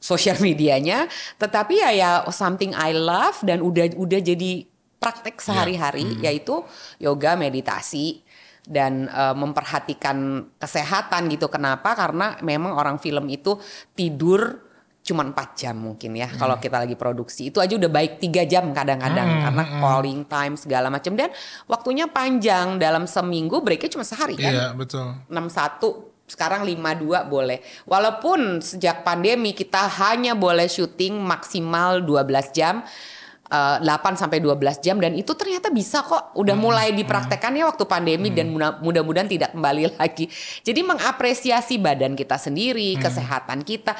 social medianya tetapi ya ya oh, something I love dan udah udah jadi praktek iya. sehari-hari yeah. mm. yaitu yoga meditasi dan uh, memperhatikan kesehatan gitu kenapa karena memang orang film itu tidur cuma 4 jam mungkin ya hmm. kalau kita lagi produksi itu aja udah baik tiga jam kadang-kadang hmm. karena hmm. calling time segala macam dan waktunya panjang dalam seminggu breaknya cuma sehari kan iya betul 61 sekarang dua boleh. Walaupun sejak pandemi kita hanya boleh syuting maksimal 12 jam 8 eh, sampai 12 jam dan itu ternyata bisa kok udah hmm. mulai dipraktekannya hmm. Ya waktu pandemi hmm. dan mudah-mudahan tidak kembali lagi. Jadi mengapresiasi badan kita sendiri, hmm. kesehatan kita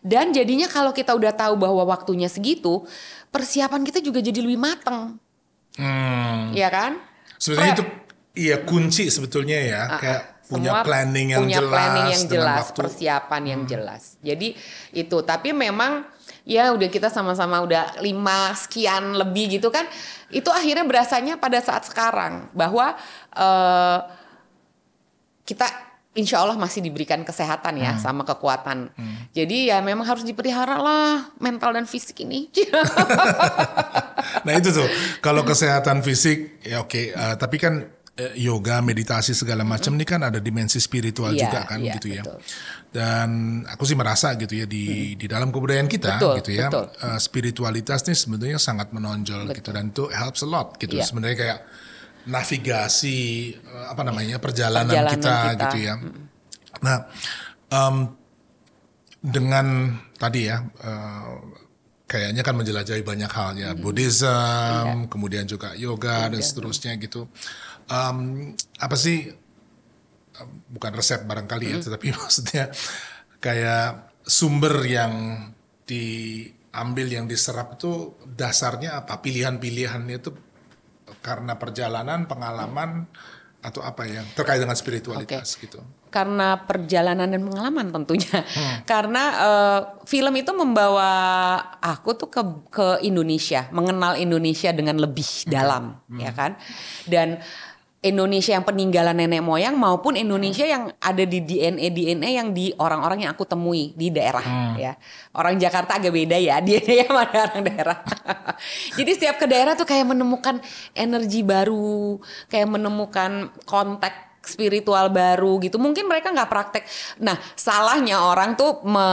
dan jadinya kalau kita udah tahu bahwa waktunya segitu, persiapan kita juga jadi lebih mateng.
Hmm.
Iya kan? Sebenarnya
Pre itu iya kunci sebetulnya ya, uh -uh. kayak punya Semua planning yang punya jelas, planning yang jelas, waktu.
persiapan yang hmm. jelas. Jadi itu tapi memang ya udah kita sama-sama udah lima sekian lebih gitu kan itu akhirnya berasanya pada saat sekarang bahwa uh, kita insya Allah masih diberikan kesehatan ya hmm. sama kekuatan hmm. jadi ya memang harus dipelihara lah mental dan fisik ini
nah itu tuh kalau kesehatan fisik ya oke okay. uh, eh, tapi kan Eh, yoga, meditasi segala macam ini mm -hmm. kan ada dimensi spiritual yeah, juga kan yeah, gitu ya. Betul. Dan aku sih merasa gitu ya di mm di dalam kebudayaan kita betul, gitu ya Uh, spiritualitas ini sebetulnya sangat menonjol gitu. betul. gitu dan itu helps a lot gitu yeah. sebenarnya kayak navigasi uh, apa namanya iya. perjalanan, perjalanan kita, kita gitu ya. Mm Nah, um, dengan tadi ya uh, kayaknya kan menjelajahi banyak hal ya, mm Buddhism, yeah. kemudian juga yoga yeah. dan seterusnya gitu um, apa sih bukan resep barangkali ya, ya tetapi maksudnya kayak sumber yang diambil yang diserap itu dasarnya apa pilihan-pilihannya itu karena perjalanan pengalaman mm. atau apa yang terkait dengan spiritualitas okay. gitu
karena perjalanan dan pengalaman tentunya. Hmm. Karena uh, film itu membawa aku tuh ke ke Indonesia, mengenal Indonesia dengan lebih hmm. dalam, hmm. ya kan? Dan Indonesia yang peninggalan nenek moyang maupun Indonesia yang ada di DNA DNA yang di orang-orang yang aku temui di daerah hmm. ya orang Jakarta agak beda ya DNA ada orang daerah jadi setiap ke daerah tuh kayak menemukan energi baru kayak menemukan kontak spiritual baru gitu mungkin mereka nggak praktek nah salahnya orang tuh me,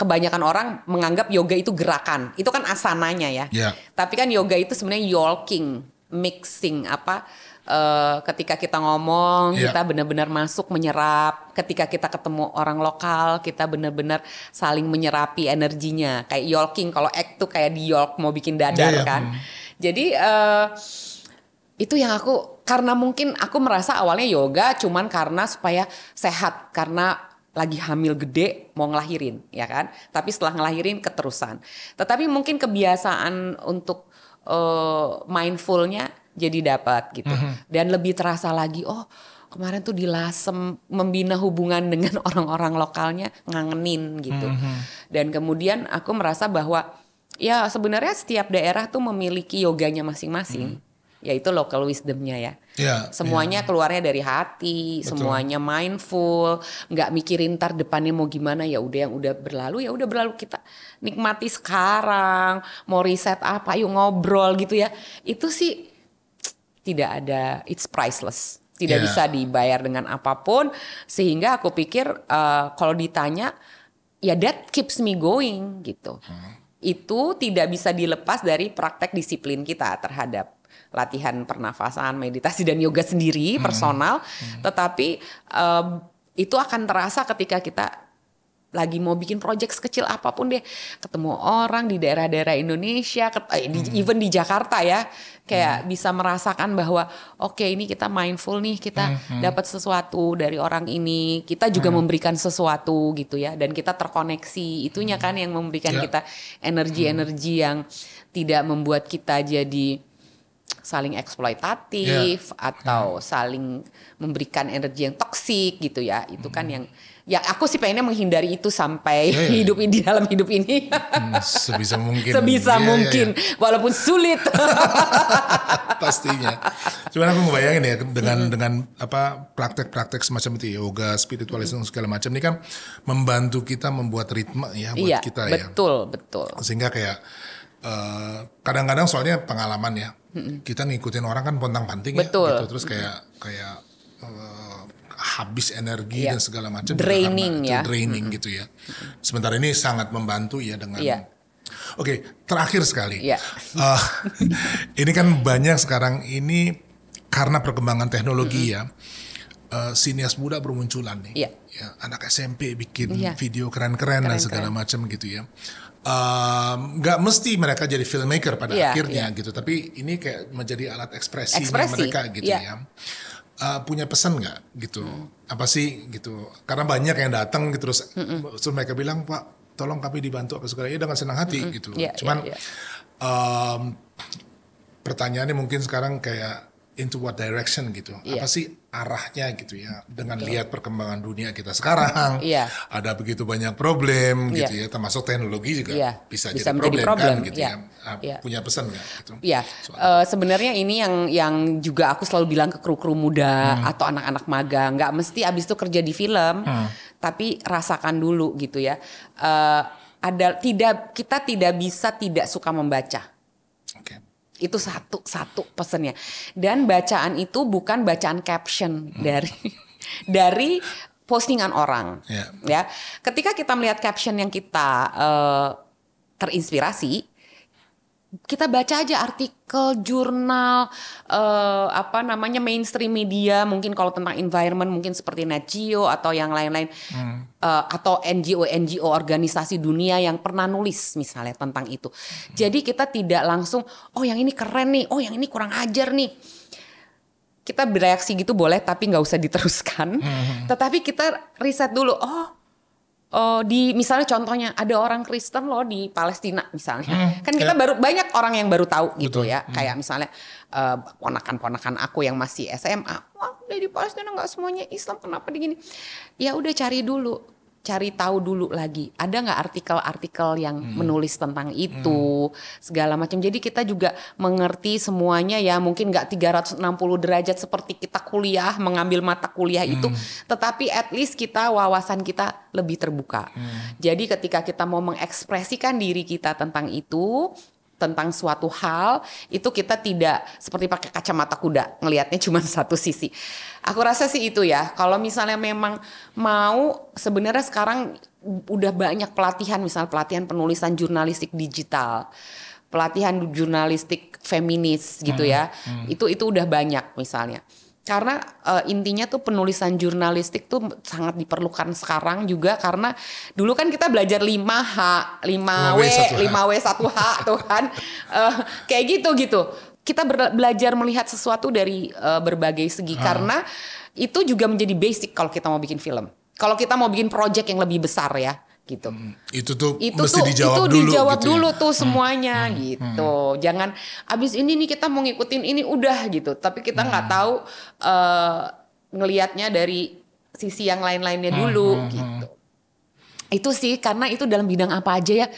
kebanyakan orang menganggap yoga itu gerakan itu kan asananya ya yeah. tapi kan yoga itu sebenarnya yolking mixing apa Eh, ketika kita ngomong yeah. kita benar-benar masuk menyerap ketika kita ketemu orang lokal kita benar-benar saling menyerapi energinya kayak yolking kalau act tuh kayak di yolk mau bikin dadar yeah, iya. kan hmm. jadi uh, itu yang aku karena mungkin aku merasa awalnya yoga cuman karena supaya sehat karena lagi hamil gede mau ngelahirin ya kan tapi setelah ngelahirin keterusan tetapi mungkin kebiasaan untuk uh, mindfulnya jadi dapat gitu. Mm -hmm. Dan lebih terasa lagi oh kemarin tuh di Lasem membina hubungan dengan orang-orang lokalnya ngangenin gitu. Mm -hmm. Dan kemudian aku merasa bahwa ya sebenarnya setiap daerah tuh memiliki yoganya masing-masing. Mm mm-hmm. Yaitu local wisdomnya ya. Yeah, semuanya yeah. keluarnya dari hati, Betul. semuanya mindful, nggak mikirin ntar depannya mau gimana ya udah yang udah berlalu ya udah berlalu kita nikmati sekarang. Mau riset apa, yuk ngobrol gitu ya. Itu sih tidak ada it's priceless tidak yeah. bisa dibayar dengan apapun sehingga aku pikir uh, kalau ditanya ya that keeps me going gitu hmm. itu tidak bisa dilepas dari praktek disiplin kita terhadap latihan pernafasan meditasi dan yoga sendiri hmm. personal hmm. tetapi uh, itu akan terasa ketika kita lagi mau bikin proyek sekecil apapun deh ketemu orang di daerah-daerah Indonesia ket, eh, di, hmm. even di Jakarta ya kayak hmm. bisa merasakan bahwa oke okay, ini kita mindful nih kita hmm, hmm. dapat sesuatu dari orang ini kita juga hmm. memberikan sesuatu gitu ya dan kita terkoneksi itunya hmm. kan yang memberikan yeah. kita energi-energi hmm. yang tidak membuat kita jadi saling eksploitatif yeah. atau yeah. Hmm. saling memberikan energi yang toksik gitu ya itu kan hmm. kan yang ya aku sih pengennya menghindari itu sampai ya, ya. hidup di dalam hidup ini hmm,
sebisa mungkin sebisa ya, mungkin ya,
ya. walaupun sulit
pastinya cuman aku ngebayangin ya dengan hmm. dengan apa praktek-praktek semacam itu ya, yoga spiritualisme hmm. segala macam ini kan membantu kita membuat ritme ya buat ya, kita betul, ya betul betul sehingga kayak eh, kadang-kadang uh, soalnya pengalaman ya hmm. kita ngikutin orang kan pontang panting ya, gitu terus kayak kayak uh, habis energi yeah. dan segala macam draining ya draining mm-hmm. gitu ya sementara ini sangat membantu ya dengan yeah. oke okay, terakhir sekali yeah. Iya. uh, ini kan banyak sekarang ini karena perkembangan teknologi mm-hmm. ya uh, sinias muda bermunculan nih yeah. ya anak SMP bikin yeah. video keren-keren dan segala macam gitu ya ehm, nggak uh, mesti mereka jadi filmmaker pada yeah, akhirnya yeah. gitu tapi ini kayak menjadi alat ekspresi, mereka gitu yeah. ya uh, punya pesan nggak gitu hmm. apa sih gitu karena banyak yang datang gitu terus hmm. terus mereka bilang pak tolong kami dibantu apa segala ya dengan senang hati hmm. gitu yeah, cuman yeah, yeah. Um, pertanyaannya mungkin sekarang kayak into what direction gitu yeah. apa sih arahnya gitu ya dengan Betul. lihat perkembangan dunia kita sekarang iya. ada begitu banyak problem ya. gitu ya termasuk teknologi juga iya. bisa, bisa jadi problem, problem kan gitu iya. ya, ya ya. punya pesan nggak
gitu uh, sebenarnya ini yang yang juga aku selalu bilang ke kru kru muda hmm. atau anak-anak magang nggak mesti abis itu kerja di film hmm. tapi rasakan dulu gitu ya uh, ada tidak kita tidak bisa tidak suka membaca itu satu satu pesennya. Dan bacaan itu bukan bacaan caption hmm. dari dari postingan orang. Yeah. Ya. Ketika kita melihat caption yang kita uh, terinspirasi, kita baca aja artikel jurnal uh, apa namanya mainstream media mungkin kalau tentang environment mungkin seperti Nat atau yang lain-lain hmm. uh, atau NGO NGO organisasi dunia yang pernah nulis misalnya tentang itu. Hmm. Jadi kita tidak langsung oh yang ini keren nih, oh yang ini kurang ajar nih. Kita bereaksi gitu boleh tapi nggak usah diteruskan. Hmm. Tetapi kita riset dulu oh Oh, di misalnya contohnya ada orang Kristen loh di Palestina misalnya. Hmm, kan kita ya. baru banyak orang yang baru tahu gitu Betul. ya. Hmm. Kayak misalnya uh, ponakan-ponakan aku yang masih SMA, wah dari Palestina nggak semuanya Islam, kenapa begini? Ya udah cari dulu cari tahu dulu lagi ada nggak artikel-artikel yang hmm. menulis tentang hmm. itu hmm. segala macam jadi kita juga mengerti semuanya ya mungkin nggak 360 derajat seperti kita kuliah mengambil mata kuliah hmm. itu tetapi at least kita wawasan kita lebih terbuka hmm. jadi ketika kita mau mengekspresikan diri kita tentang itu tentang suatu hal itu kita tidak seperti pakai kacamata kuda ngelihatnya cuma satu sisi. Aku rasa sih itu ya. Kalau misalnya memang mau sebenarnya sekarang udah banyak pelatihan misal pelatihan penulisan jurnalistik digital pelatihan jurnalistik feminis gitu hmm, ya. Hmm. Itu itu udah banyak misalnya karena uh, intinya tuh penulisan jurnalistik tuh sangat diperlukan sekarang juga karena dulu kan kita belajar 5H, 5W, 5W 1H, tuhan tuh kan. Uh, kayak gitu gitu. Kita belajar melihat sesuatu dari uh, berbagai segi hmm. karena itu juga menjadi basic kalau kita mau bikin film. Kalau kita mau bikin project yang lebih besar ya gitu. Hmm, itu tuh itu mesti tuh, dijawab itu dulu. dijawab gitu ya. dulu tuh hmm, semuanya hmm, hmm, gitu. Hmm. Jangan abis ini nih kita mau ngikutin ini udah gitu, tapi kita nggak hmm. tahu uh, ngelihatnya dari sisi yang lain-lainnya hmm, dulu hmm, hmm, gitu. Hmm. Itu sih karena itu dalam bidang apa aja ya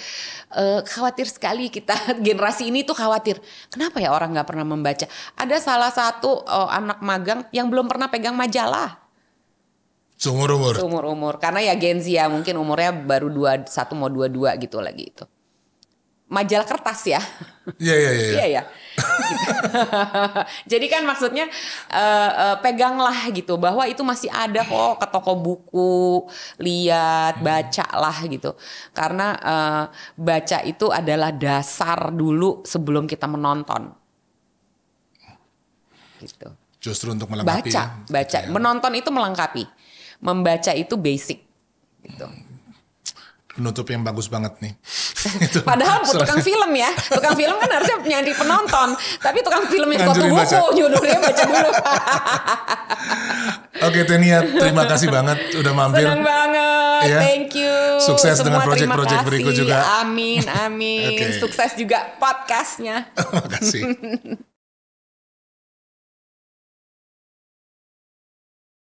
uh, khawatir sekali kita generasi ini tuh khawatir. Kenapa ya orang nggak pernah membaca? Ada salah satu uh, anak magang yang belum pernah pegang majalah. Seumur umur. Seumur umur. Karena ya Gen Z ya mungkin umurnya baru dua satu mau dua dua gitu lagi itu. Majalah kertas ya. Iya iya iya. Iya ya. Jadi kan maksudnya uh, uh, peganglah gitu bahwa itu masih ada kok ke toko buku, lihat, hmm. baca lah gitu. Karena uh, baca itu adalah dasar dulu sebelum kita menonton. Gitu.
Justru untuk melengkapi. Baca, ya,
baca. Gitu ya. Menonton itu melengkapi membaca itu basic
gitu penutup yang bagus banget nih.
Padahal Padahal tukang film ya, tukang film kan harusnya nyari penonton, tapi tukang film yang kotu buku judulnya baca dulu.
Oke Tania, terima kasih banget udah mampir. Senang banget, ya. thank
you. Sukses Semua dengan proyek-proyek berikut juga. Amin, amin. okay. Sukses juga podcastnya. Terima kasih.